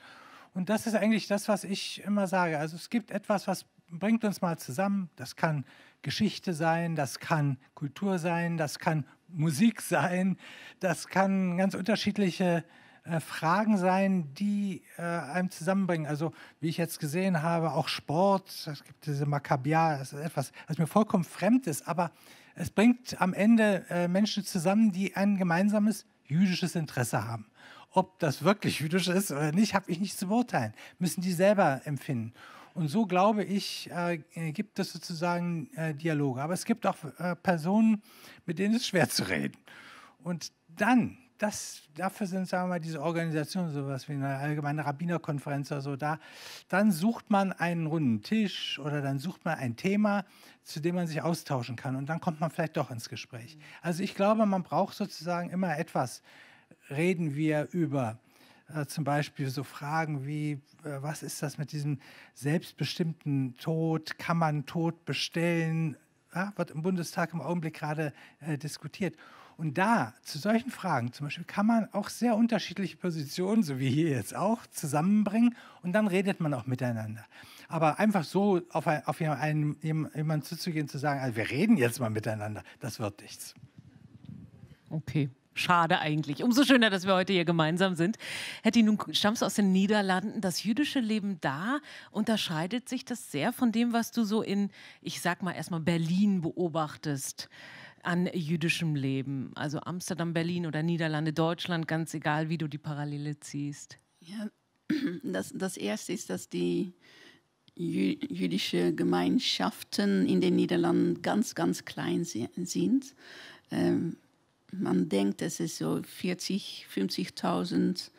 Und das ist eigentlich das, was ich immer sage. Also es gibt etwas, was bringt uns mal zusammen. Das kann Geschichte sein, das kann Kultur sein, das kann Musik sein, das kann ganz unterschiedliche äh, Fragen sein, die äh, einem zusammenbringen. Also wie ich jetzt gesehen habe, auch Sport, es gibt diese Maccabia, das ist etwas, was mir vollkommen fremd ist, aber es bringt am Ende äh, Menschen zusammen, die ein gemeinsames jüdisches Interesse haben. Ob das wirklich jüdisch ist oder nicht, habe ich nicht zu beurteilen. Müssen die selber empfinden. Und so glaube ich, äh, äh, gibt es sozusagen äh, Dialoge. Aber es gibt auch äh, Personen, mit denen es schwer zu reden. Und dann, das, dafür sind, sagen wir mal, diese Organisationen, sowas wie eine allgemeine Rabbinerkonferenz oder so da, dann sucht man einen runden Tisch oder dann sucht man ein Thema, zu dem man sich austauschen kann. Und dann kommt man vielleicht doch ins Gespräch. Also ich glaube, man braucht sozusagen immer etwas. Reden wir über äh, zum Beispiel so Fragen wie, äh, was ist das mit diesem selbstbestimmten Tod? Kann man Tod bestellen? Ja, wird im Bundestag im Augenblick gerade äh, diskutiert. Und da, zu solchen Fragen zum Beispiel, kann man auch sehr unterschiedliche Positionen, so wie hier jetzt auch, zusammenbringen und dann redet man auch miteinander. Aber einfach so auf, ein, auf einen, jemanden zuzugehen, zu sagen, also wir reden jetzt mal miteinander, das wird nichts. Okay, Schade eigentlich. Umso schöner, dass wir heute hier gemeinsam sind. Hetty, nun stammst du aus den Niederlanden. Das jüdische Leben da unterscheidet sich das sehr von dem, was du so in, ich sag mal erstmal Berlin beobachtest an jüdischem Leben. Also Amsterdam, Berlin oder Niederlande, Deutschland, ganz egal, wie du die Parallele ziehst. Ja, [CLEARS THROAT] das, das erste ist, dass die jü jüdische Gemeinschaften in den Niederlanden ganz, ganz klein sind. Ähm, man denkt, dass es so 40, 50.000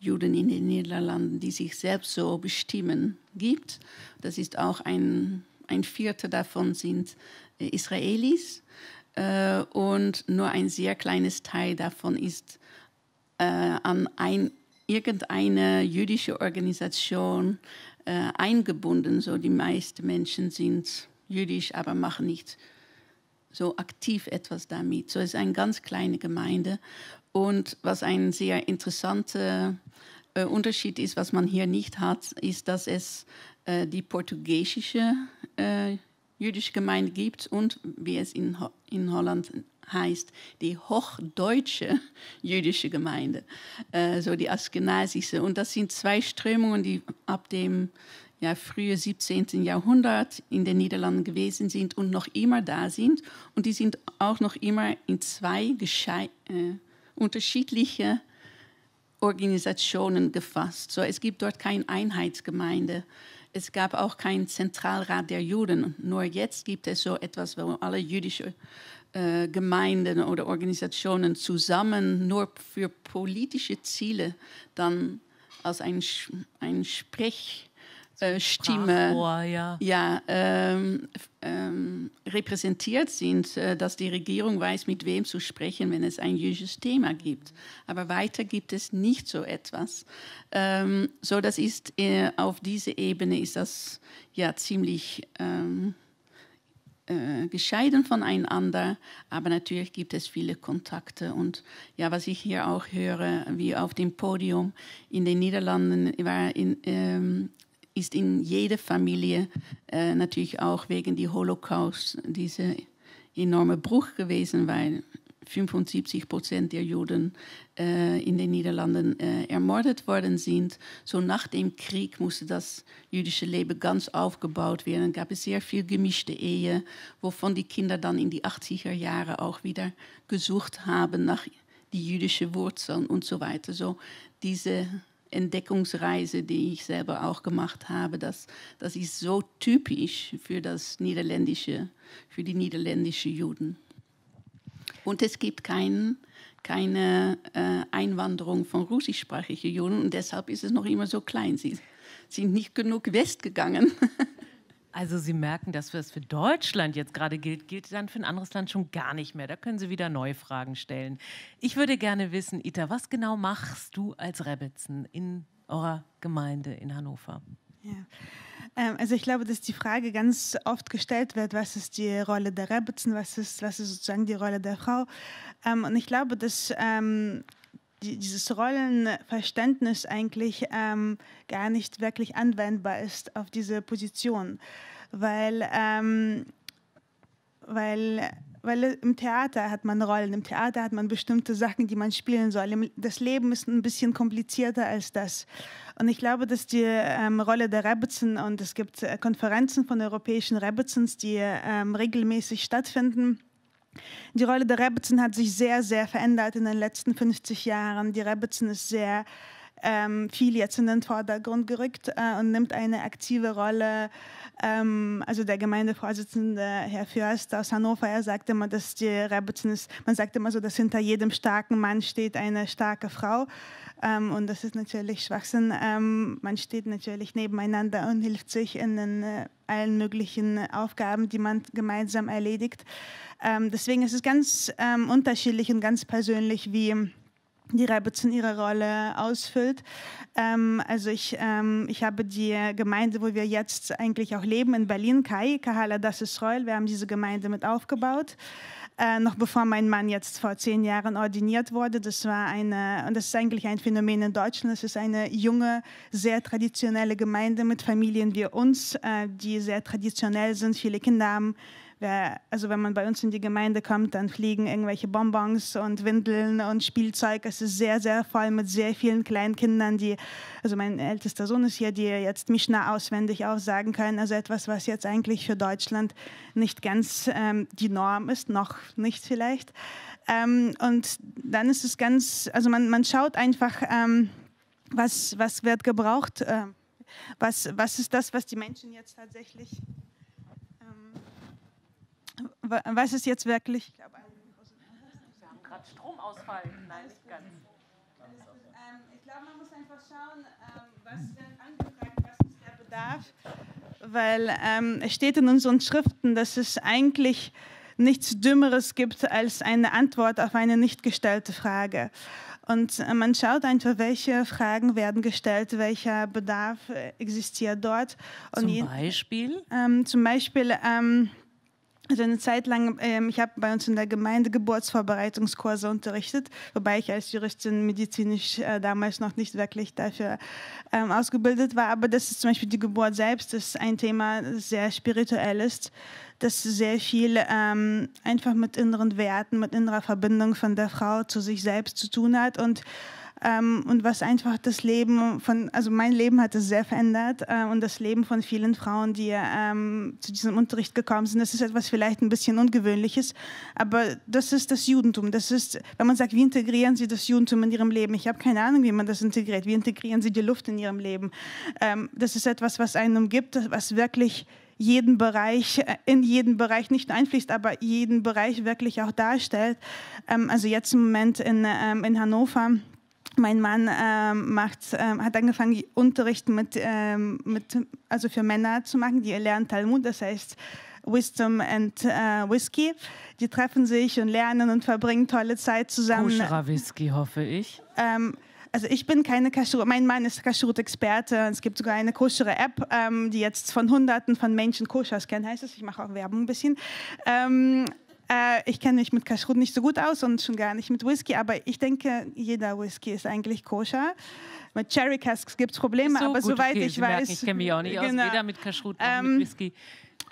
Juden in den Niederlanden, die sich selbst so bestimmen, gibt. Das ist auch ein, ein Viertel davon sind äh, Israelis äh, und nur ein sehr kleines Teil davon ist äh, an ein, irgendeine jüdische Organisation äh, eingebunden. So die meisten Menschen sind jüdisch, aber machen nicht so aktiv etwas damit. So es ist eine ganz kleine Gemeinde. Und was ein sehr interessanter äh, Unterschied ist, was man hier nicht hat, ist, dass es äh, die portugiesische äh, jüdische Gemeinde gibt und, wie es in, Ho in Holland heißt, die hochdeutsche jüdische Gemeinde, äh, so die askenasische. Und das sind zwei Strömungen, die ab dem ja, frühe 17. Jahrhundert in den Niederlanden gewesen sind und noch immer da sind. Und die sind auch noch immer in zwei äh, unterschiedliche Organisationen gefasst. So, es gibt dort keine Einheitsgemeinde. Es gab auch keinen Zentralrat der Juden. Nur jetzt gibt es so etwas, wo alle jüdischen äh, Gemeinden oder Organisationen zusammen nur für politische Ziele dann als ein, ein Sprech äh, Stimme ja. Ja, ähm, ähm, repräsentiert sind, äh, dass die Regierung weiß, mit wem zu sprechen, wenn es ein jüdisches Thema gibt. Aber weiter gibt es nicht so etwas. Ähm, so, das ist äh, auf dieser Ebene ist das ja ziemlich ähm, äh, gescheiden voneinander, aber natürlich gibt es viele Kontakte. Und ja, was ich hier auch höre, wie auf dem Podium in den Niederlanden war in, ähm, ist in jeder Familie äh, natürlich auch wegen des Holocaust dieser enorme Bruch gewesen, weil 75 Prozent der Juden äh, in den Niederlanden äh, ermordet worden sind. So nach dem Krieg musste das jüdische Leben ganz aufgebaut werden. Gab es sehr viel gemischte Ehe, wovon die Kinder dann in die 80er Jahre auch wieder gesucht haben nach die jüdische Wurzeln und so weiter. So diese Entdeckungsreise, die ich selber auch gemacht habe, das, das ist so typisch für das niederländische, für die niederländischen Juden. Und es gibt keinen keine äh, Einwanderung von russischsprachigen Juden und deshalb ist es noch immer so klein. Sie sind nicht genug west gegangen. [LAUGHS] Also Sie merken, dass was für Deutschland jetzt gerade gilt, gilt dann für ein anderes Land schon gar nicht mehr. Da können Sie wieder neue Fragen stellen. Ich würde gerne wissen, Ita, was genau machst du als Rebetzen in eurer Gemeinde in Hannover? Ja. Ähm, also ich glaube, dass die Frage ganz oft gestellt wird, was ist die Rolle der Rebbetzin, was ist, was ist sozusagen die Rolle der Frau. Ähm, und ich glaube, dass ähm, die, dieses Rollenverständnis eigentlich ähm, gar nicht wirklich anwendbar ist auf diese Position, weil, ähm, weil, weil im Theater hat man Rollen, im Theater hat man bestimmte Sachen, die man spielen soll. Das Leben ist ein bisschen komplizierter als das. Und ich glaube, dass die ähm, Rolle der Rebbitzin und es gibt äh, Konferenzen von europäischen Rebbitzins, die ähm, regelmäßig stattfinden die Rolle der Rebbetzin hat sich sehr, sehr verändert in den letzten 50 Jahren. Die Rebbetzin ist sehr ähm, viel jetzt in den Vordergrund gerückt äh, und nimmt eine aktive Rolle. Ähm, also der Gemeindevorsitzende Herr Fürst aus Hannover, er sagt immer, dass die Rebbetzin ist, man sagt immer so, dass hinter jedem starken Mann steht eine starke Frau. Ähm, und das ist natürlich Schwachsinn. Ähm, man steht natürlich nebeneinander und hilft sich in den, äh, allen möglichen Aufgaben, die man gemeinsam erledigt. Ähm, deswegen ist es ganz ähm, unterschiedlich und ganz persönlich, wie die Reibitson ihre Rolle ausfüllt. Ähm, also ich, ähm, ich habe die Gemeinde, wo wir jetzt eigentlich auch leben, in Berlin, Kai, Kahala, das ist Reul, wir haben diese Gemeinde mit aufgebaut. Äh, noch bevor mein Mann jetzt vor zehn Jahren ordiniert wurde. Das war eine, und das ist eigentlich ein Phänomen in Deutschland, es ist eine junge, sehr traditionelle Gemeinde mit Familien wie uns, äh, die sehr traditionell sind, viele Kinder haben, Wer, also wenn man bei uns in die Gemeinde kommt, dann fliegen irgendwelche Bonbons und Windeln und Spielzeug. Es ist sehr, sehr voll mit sehr vielen Kleinkindern, die, also mein ältester Sohn ist hier, die jetzt Mishnah auswendig auch sagen können. Also etwas, was jetzt eigentlich für Deutschland nicht ganz ähm, die Norm ist, noch nicht vielleicht. Ähm, und dann ist es ganz, also man, man schaut einfach, ähm, was, was wird gebraucht, äh, was, was ist das, was die Menschen jetzt tatsächlich was ist jetzt wirklich? Ich glaube, wir haben gerade Stromausfall. Nein, nicht ganz. Ähm, ich glaube, man muss einfach schauen, ähm, was wird angefragt, was ist der Bedarf. Weil ähm, es steht in unseren Schriften, dass es eigentlich nichts Dümmeres gibt als eine Antwort auf eine nicht gestellte Frage. Und äh, man schaut einfach, welche Fragen werden gestellt, welcher Bedarf äh, existiert dort. Und zum Beispiel? Je, ähm, zum Beispiel, ähm, also eine Zeit lang, ähm, ich habe bei uns in der Gemeinde Geburtsvorbereitungskurse unterrichtet, wobei ich als Juristin medizinisch äh, damals noch nicht wirklich dafür ähm, ausgebildet war. Aber das ist zum Beispiel die Geburt selbst, das ist ein Thema, das sehr spirituell ist, das sehr viel ähm, einfach mit inneren Werten, mit innerer Verbindung von der Frau zu sich selbst zu tun hat und ähm, und was einfach das Leben von, also mein Leben hat es sehr verändert äh, und das Leben von vielen Frauen, die ähm, zu diesem Unterricht gekommen sind. Das ist etwas vielleicht ein bisschen Ungewöhnliches, aber das ist das Judentum. Das ist, wenn man sagt, wie integrieren Sie das Judentum in Ihrem Leben? Ich habe keine Ahnung, wie man das integriert. Wie integrieren Sie die Luft in Ihrem Leben? Ähm, das ist etwas, was einen umgibt, was wirklich jeden Bereich, äh, in jeden Bereich nicht einfließt, aber jeden Bereich wirklich auch darstellt. Ähm, also jetzt im Moment in, ähm, in Hannover mein Mann ähm, macht, ähm, hat angefangen, Unterricht mit, ähm, mit, also für Männer zu machen, die lernen Talmud, das heißt Wisdom and äh, Whisky. Die treffen sich und lernen und verbringen tolle Zeit zusammen. Kuscherer Whisky, hoffe ich. Ähm, also ich bin keine Kaschur, mein Mann ist Kaschur-Experte. Es gibt sogar eine koschere App, ähm, die jetzt von Hunderten von Menschen Koschers kennen. Heißt es, ich mache auch Werbung ein bisschen. Ähm, äh, ich kenne mich mit Kashrut nicht so gut aus und schon gar nicht mit Whisky, aber ich denke, jeder Whisky ist eigentlich koscher. Mit Cherry Casks gibt es Probleme, so, aber gut, soweit okay, ich Sie weiß. Merken, ich kenne mich auch nicht genau. aus, weder mit Kashrut noch ähm, mit Whisky.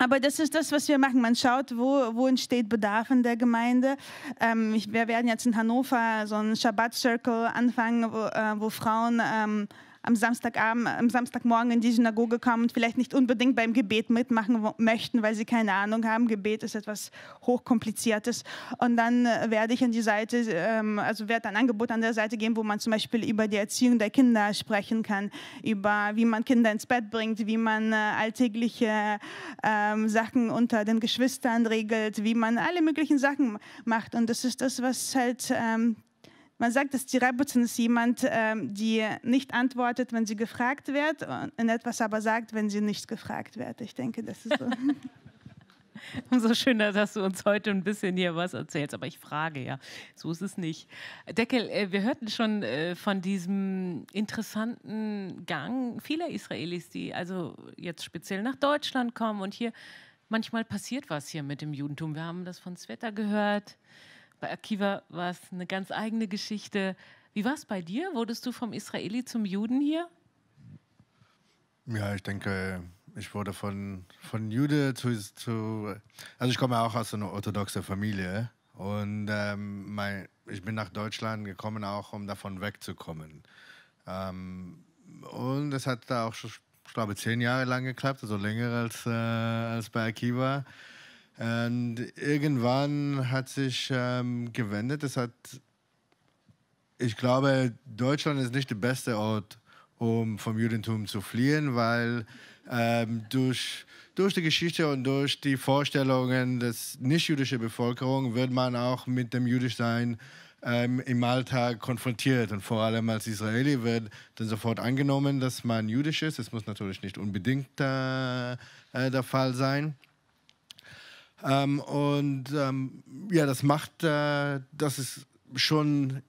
Aber das ist das, was wir machen. Man schaut, wo, wo entsteht Bedarf in der Gemeinde. Ähm, ich, wir werden jetzt in Hannover so einen Shabbat-Circle anfangen, wo, äh, wo Frauen ähm, am Samstagabend, am Samstagmorgen in die Synagoge kommen und vielleicht nicht unbedingt beim Gebet mitmachen möchten, weil sie keine Ahnung haben. Gebet ist etwas hochkompliziertes. Und dann äh, werde ich an die Seite, ähm, also werde ein Angebot an der Seite geben, wo man zum Beispiel über die Erziehung der Kinder sprechen kann, über wie man Kinder ins Bett bringt, wie man äh, alltägliche ähm, Sachen unter den Geschwistern regelt, wie man alle möglichen Sachen macht. Und das ist das, was halt ähm, man sagt, dass die Rebuzin ist jemand, ähm, die nicht antwortet, wenn sie gefragt wird und etwas aber sagt, wenn sie nicht gefragt wird. Ich denke, das ist so. [LAUGHS] Umso schöner, dass du uns heute ein bisschen hier was erzählst. Aber ich frage ja, so ist es nicht. Deckel, äh, wir hörten schon äh, von diesem interessanten Gang vieler Israelis, die also jetzt speziell nach Deutschland kommen. Und hier manchmal passiert was hier mit dem Judentum. Wir haben das von Sveta gehört. Bei Akiva war es eine ganz eigene Geschichte. Wie war es bei dir? Wurdest du vom Israeli zum Juden hier? Ja, ich denke, ich wurde von, von Jude zu, zu Also ich komme auch aus einer orthodoxen Familie. Und ähm, mein, ich bin nach Deutschland gekommen, auch um davon wegzukommen. Ähm, und es hat da auch, ich glaube, zehn Jahre lang geklappt, also länger als, äh, als bei Akiva. Und irgendwann hat sich ähm, gewendet. Es hat, ich glaube, Deutschland ist nicht der beste Ort, um vom Judentum zu fliehen, weil ähm, durch, durch die Geschichte und durch die Vorstellungen des nichtjüdischen Bevölkerung wird man auch mit dem Jüdischsein ähm, im Alltag konfrontiert. Und vor allem als Israeli wird dann sofort angenommen, dass man jüdisch ist. Es muss natürlich nicht unbedingt äh, äh der Fall sein. Ähm, und ähm, ja, das macht, äh, das ist schon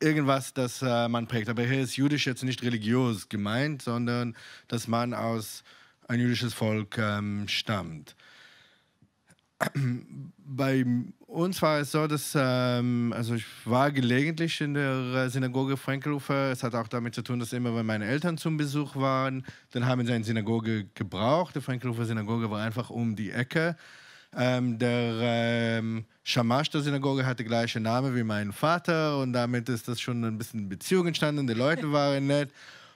irgendwas, das äh, man prägt. Aber hier ist jüdisch jetzt nicht religiös gemeint, sondern dass man aus ein jüdisches Volk ähm, stammt. [CLEARS THROAT] Bei uns war es so, dass ähm, also ich war gelegentlich in der äh, Synagoge Frankelufer. Es hat auch damit zu tun, dass immer, wenn meine Eltern zum Besuch waren, dann haben sie eine Synagoge gebraucht. Die Frankelufer Synagoge war einfach um die Ecke. Ähm, der ähm, Schamasch der Synagoge hatte gleichen Namen wie mein Vater und damit ist das schon ein bisschen Beziehung entstanden. Die Leute [LAUGHS] waren nett.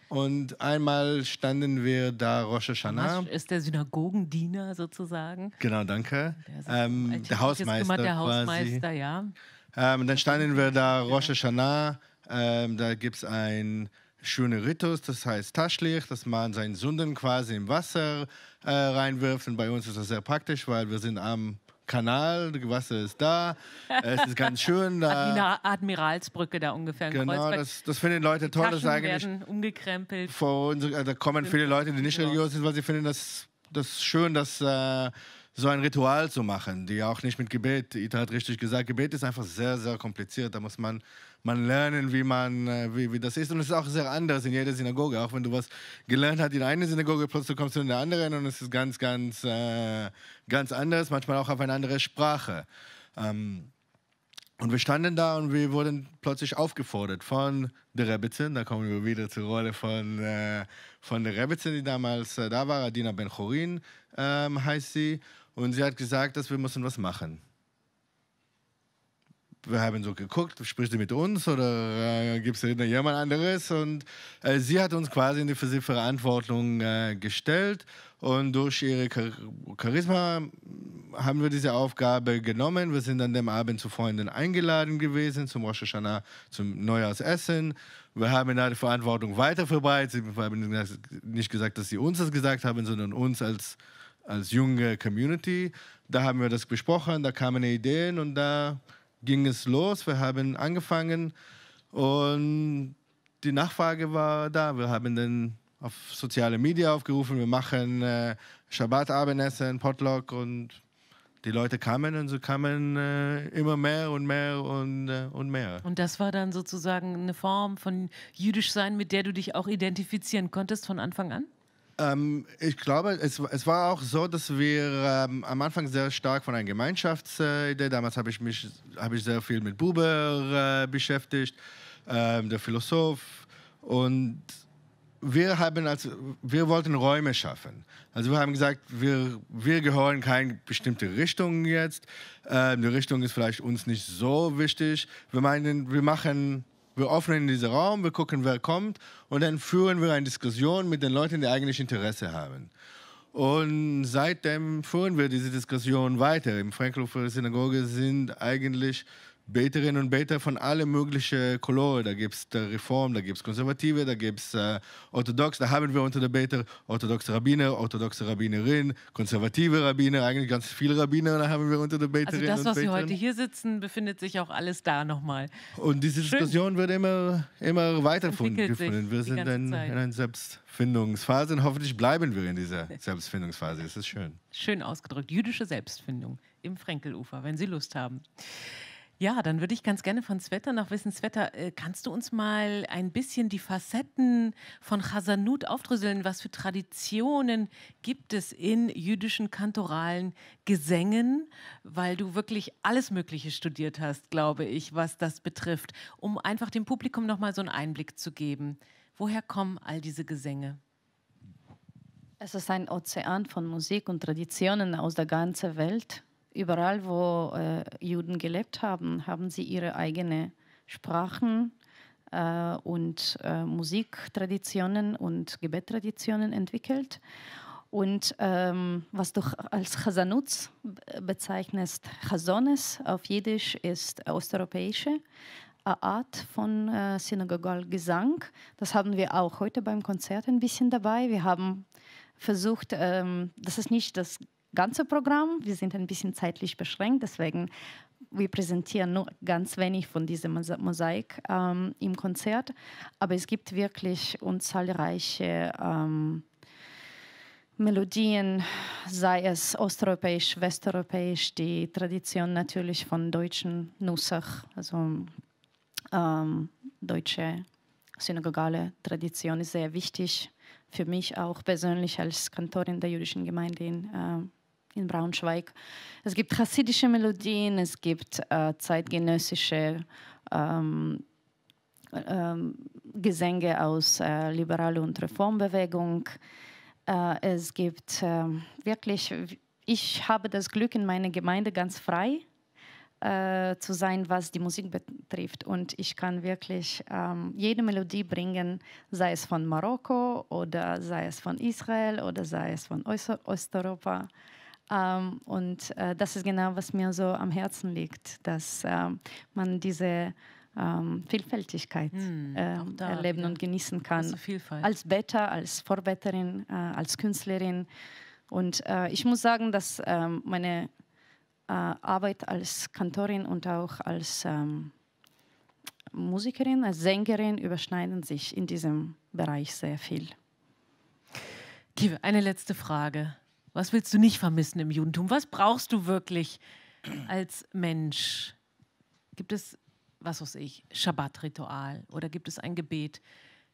Und einmal standen wir da Rosh Hashanah. Schamash ist der Synagogendiener sozusagen. Genau, danke. Der, ähm, der Hausmeister. Der Hausmeister, quasi. ja. Ähm, dann standen wir da Rosh Hashanah. Ähm, da gibt es ein schöne Ritus, das heißt Taschlich, dass man seinen Sünden quasi im Wasser äh, reinwirft. Und bei uns ist das sehr praktisch, weil wir sind am Kanal, das Wasser ist da, [LAUGHS] es ist ganz schön da. Admiralsbrücke da ungefähr. Genau, das, das finden Leute toll. Taschen das eigentlich werden umgekrempelt. Vor uns, also da kommen viele Leute, die nicht genau. religiös sind, weil sie finden das, das schön, dass äh, so ein Ritual zu machen, die auch nicht mit Gebet, Ita hat richtig gesagt, Gebet ist einfach sehr, sehr kompliziert. Da muss man, man lernen, wie man, äh, wie, wie das ist. Und es ist auch sehr anders in jeder Synagoge. Auch wenn du was gelernt hast in einer Synagoge, plötzlich kommst du in der anderen und es ist ganz, ganz, äh, ganz anders. Manchmal auch auf eine andere Sprache. Ähm, und wir standen da und wir wurden plötzlich aufgefordert von der Rebbetzin, da kommen wir wieder zur Rolle von, äh, von der Rebbetzin, die damals äh, da war, Adina Ben-Chorin ähm, heißt sie. Und sie hat gesagt, dass wir müssen was machen. Wir haben so geguckt, spricht sie mit uns oder äh, gibt es jemand anderes? Und äh, sie hat uns quasi in die für sie Verantwortung äh, gestellt. Und durch ihre Charisma haben wir diese Aufgabe genommen. Wir sind an dem Abend zu Freunden eingeladen gewesen, zum Rosh Hashanah, zum Neujahrsessen. Wir haben da die Verantwortung weiter verbreitet. Wir haben nicht gesagt, dass sie uns das gesagt haben, sondern uns als als junge Community. Da haben wir das besprochen, da kamen Ideen und da ging es los. Wir haben angefangen und die Nachfrage war da. Wir haben dann auf soziale Medien aufgerufen, wir machen äh, Schabbat-Abendessen, Potluck und die Leute kamen und so kamen äh, immer mehr und mehr und, äh, und mehr. Und das war dann sozusagen eine Form von jüdisch sein, mit der du dich auch identifizieren konntest von Anfang an? Ähm, ich glaube, es, es, war auch so, dass wir ähm, am Anfang sehr stark von einer Gemeinschaftsidee, damals habe ich mich hab ich sehr viel mit Buber äh, beschäftigt, ähm, der Philosoph. Und wir, haben als, wir wollten Räume schaffen. Also wir haben gesagt, wir, wir gehören keine bestimmte Richtung jetzt. Ähm, die Richtung ist vielleicht uns nicht so wichtig. Wir meinen, wir machen wir öffnen diesen Raum, wir gucken, wer kommt und dann führen wir eine Diskussion mit den Leuten, die eigentlich Interesse haben. Und seitdem führen wir diese Diskussion weiter. Im Frankfurter Synagoge sind eigentlich Beterinnen und Beter von alle möglichen Kolore. Da gibt es Reform, da gibt es Konservative, da gibt es äh, Orthodox. Da haben wir unter der Beter orthodoxe Rabbiner, orthodoxe Rabbinerin, konservative Rabbiner, eigentlich ganz viele Rabbiner da haben wir unter der Beterinnen Also das, was Sie heute hier sitzen, befindet sich auch alles da nochmal. Und diese Diskussion wird immer, immer weitergefunden. Wir sind in, in einer Selbstfindungsphase und hoffentlich bleiben wir in dieser Selbstfindungsphase. Es ist schön. Schön ausgedrückt. Jüdische Selbstfindung im Frenkelufer, wenn Sie Lust haben. Ja, dann würde ich ganz gerne von Svetter noch wissen. Svetter, äh, kannst du uns mal ein bisschen die Facetten von Chasanut aufdröseln? Was für Traditionen gibt es in jüdischen kantoralen Gesängen? Weil du wirklich alles Mögliche studiert hast, glaube ich, was das betrifft, um einfach dem Publikum noch mal so einen Einblick zu geben. Woher kommen all diese Gesänge? Es ist ein Ozean von Musik und Traditionen aus der ganzen Welt überall, wo äh, Juden gelebt haben, haben sie ihre eigenen Sprachen äh, und äh, Musiktraditionen und Gebettraditionen entwickelt. Und ähm, was du als Chasanutz bezeichnest, Chasones auf Jiddisch ist osteuropäische Art von äh, synagogal Das haben wir auch heute beim Konzert ein bisschen dabei. Wir haben versucht, ähm, das ist nicht das ganze Programm. Wir sind ein bisschen zeitlich beschränkt, deswegen wir präsentieren nur ganz wenig von diesem Mosaik ähm, im Konzert, aber es gibt wirklich unzahlreiche ähm, Melodien, sei es osteuropäisch, westeuropäisch, die Tradition natürlich von deutschen Nussach, also ähm, deutsche synagogale Tradition ist sehr wichtig für mich auch persönlich als Kantorin der jüdischen Gemeinde in äh, in Braunschweig. Es gibt chassidische Melodien, es gibt äh, zeitgenössische ähm, ähm, Gesänge aus äh, Liberale und Reformbewegung. Äh, es gibt äh, wirklich, ich habe das Glück, in meiner Gemeinde ganz frei äh, zu sein, was die Musik betrifft. Und ich kann wirklich ähm, jede Melodie bringen, sei es von Marokko oder sei es von Israel oder sei es von Ost Osteuropa. Ähm, und äh, das ist genau, was mir so am Herzen liegt, dass ähm, man diese ähm, Vielfältigkeit hm, äh, da, erleben und genießen kann. Also als Better, als Vorbetterin, äh, als Künstlerin. Und äh, ich muss sagen, dass ähm, meine äh, Arbeit als Kantorin und auch als ähm, Musikerin, als Sängerin überschneiden sich in diesem Bereich sehr viel. Eine letzte Frage. Was willst du nicht vermissen im Judentum? Was brauchst du wirklich als Mensch? Gibt es, was weiß ich, Schabbatritual oder gibt es ein Gebet,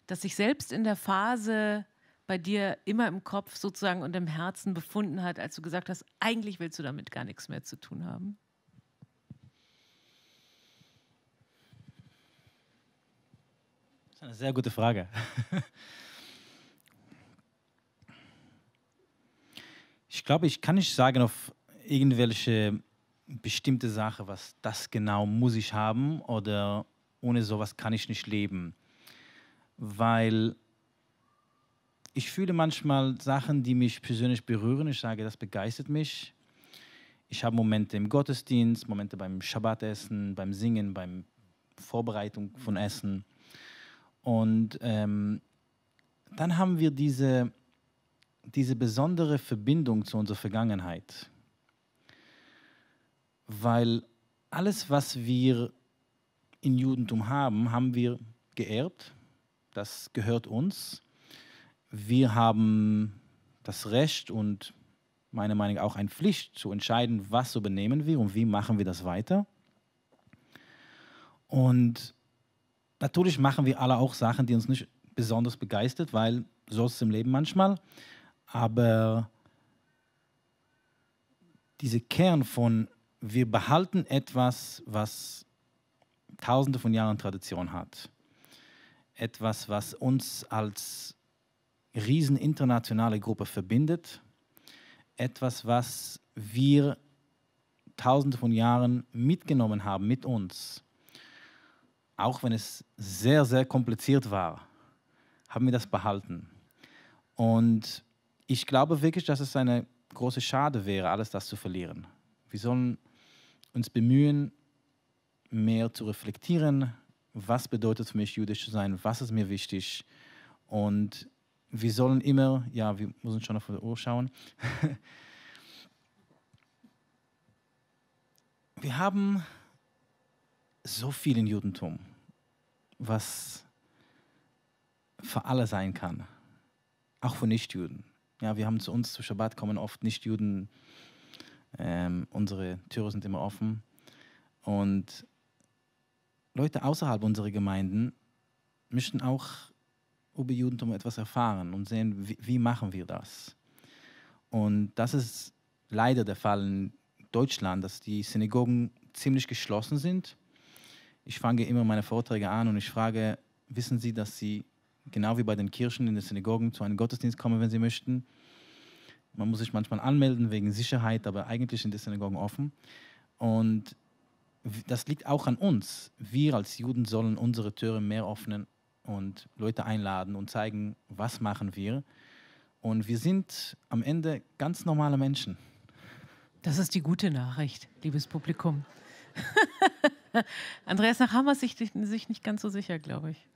das sich selbst in der Phase bei dir immer im Kopf sozusagen und im Herzen befunden hat, als du gesagt hast, eigentlich willst du damit gar nichts mehr zu tun haben? Das ist eine sehr gute Frage. [LAUGHS] ich glaube, ich kann nicht sagen auf irgendwelche bestimmte Sache, was das genau muss ich haben oder ohne sowas kann ich nicht leben. Weil ich fühle manchmal Sachen, die mich persönlich berühren. Ich sage, das begeistert mich. Ich habe Momente im Gottesdienst, Momente beim Schabbatessen, beim Singen, beim Vorbereitung von Essen. Und ähm, dann haben wir diese diese besondere Verbindung zu unserer Vergangenheit. Weil alles, was wir in Judentum haben, haben wir geerbt. Das gehört uns. Wir haben das Recht und meiner Meinung nach auch eine Pflicht zu entscheiden, was übernehmen wir und wie machen wir das weiter. Und natürlich machen wir alle auch Sachen, die uns nicht besonders begeistert, weil so ist es im Leben manchmal aber diese Kern von wir behalten etwas, was tausende von Jahren Tradition hat. Etwas, was uns als riesen internationale Gruppe verbindet. Etwas, was wir tausende von Jahren mitgenommen haben mit uns. Auch wenn es sehr, sehr kompliziert war, haben wir das behalten. Und ich glaube wirklich, dass es eine große Schade wäre, alles das zu verlieren. Wir sollen uns bemühen, mehr zu reflektieren, was bedeutet für mich jüdisch zu sein, was ist mir wichtig. Und wir sollen immer, ja, wir müssen schon auf die Uhr schauen. [LAUGHS] wir haben so viel im Judentum, was für alle sein kann, auch für Nichtjuden ja, wir haben zu uns zu Schabbat kommen oft Nicht-Juden. Ähm, unsere Türen sind immer offen. Und Leute außerhalb unserer Gemeinden möchten auch über Judentum etwas erfahren und sehen, wie, wie machen wir das. Und das ist leider der Fall in Deutschland, dass die Synagogen ziemlich geschlossen sind. Ich fange immer meine Vorträge an und ich frage, wissen Sie, dass Sie genau wie bei den Kirchen in den Synagogen zu einem Gottesdienst kommen, wenn sie möchten. Man muss sich manchmal anmelden wegen Sicherheit, aber eigentlich sind die Synagogen offen. Und das liegt auch an uns. Wir als Juden sollen unsere Türen mehr öffnen und Leute einladen und zeigen, was machen wir. Und wir sind am Ende ganz normale Menschen. Das ist die gute Nachricht, liebes Publikum. [LAUGHS] Andreas nach Hammer ist sich, sich nicht ganz so sicher, glaube ich.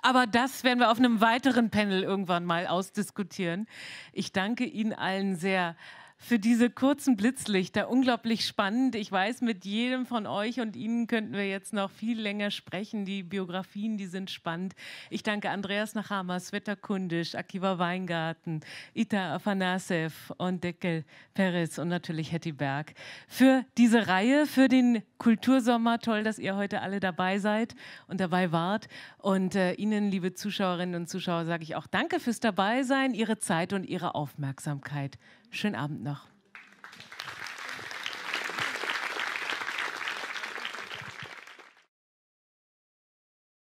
Aber das werden wir auf einem weiteren Panel irgendwann mal ausdiskutieren. Ich danke Ihnen allen sehr für diese kurzen Blitzlichter. Unglaublich spannend. Ich weiß, mit jedem von euch und Ihnen könnten wir jetzt noch viel länger sprechen. Die Biografien, die sind spannend. Ich danke Andreas Nachama, Sveta Kundisch, Akiva Weingarten, Ita Afanasev und Deckel Peres und natürlich Hetty Berg für diese Reihe, für den Kultursommer. Toll, dass ihr heute alle dabei seid und dabei wart. Und äh, Ihnen, liebe Zuschauerinnen und Zuschauer, sage ich auch danke fürs Dabeisein, Ihre Zeit und Ihre Aufmerksamkeit. Schönen Abend noch.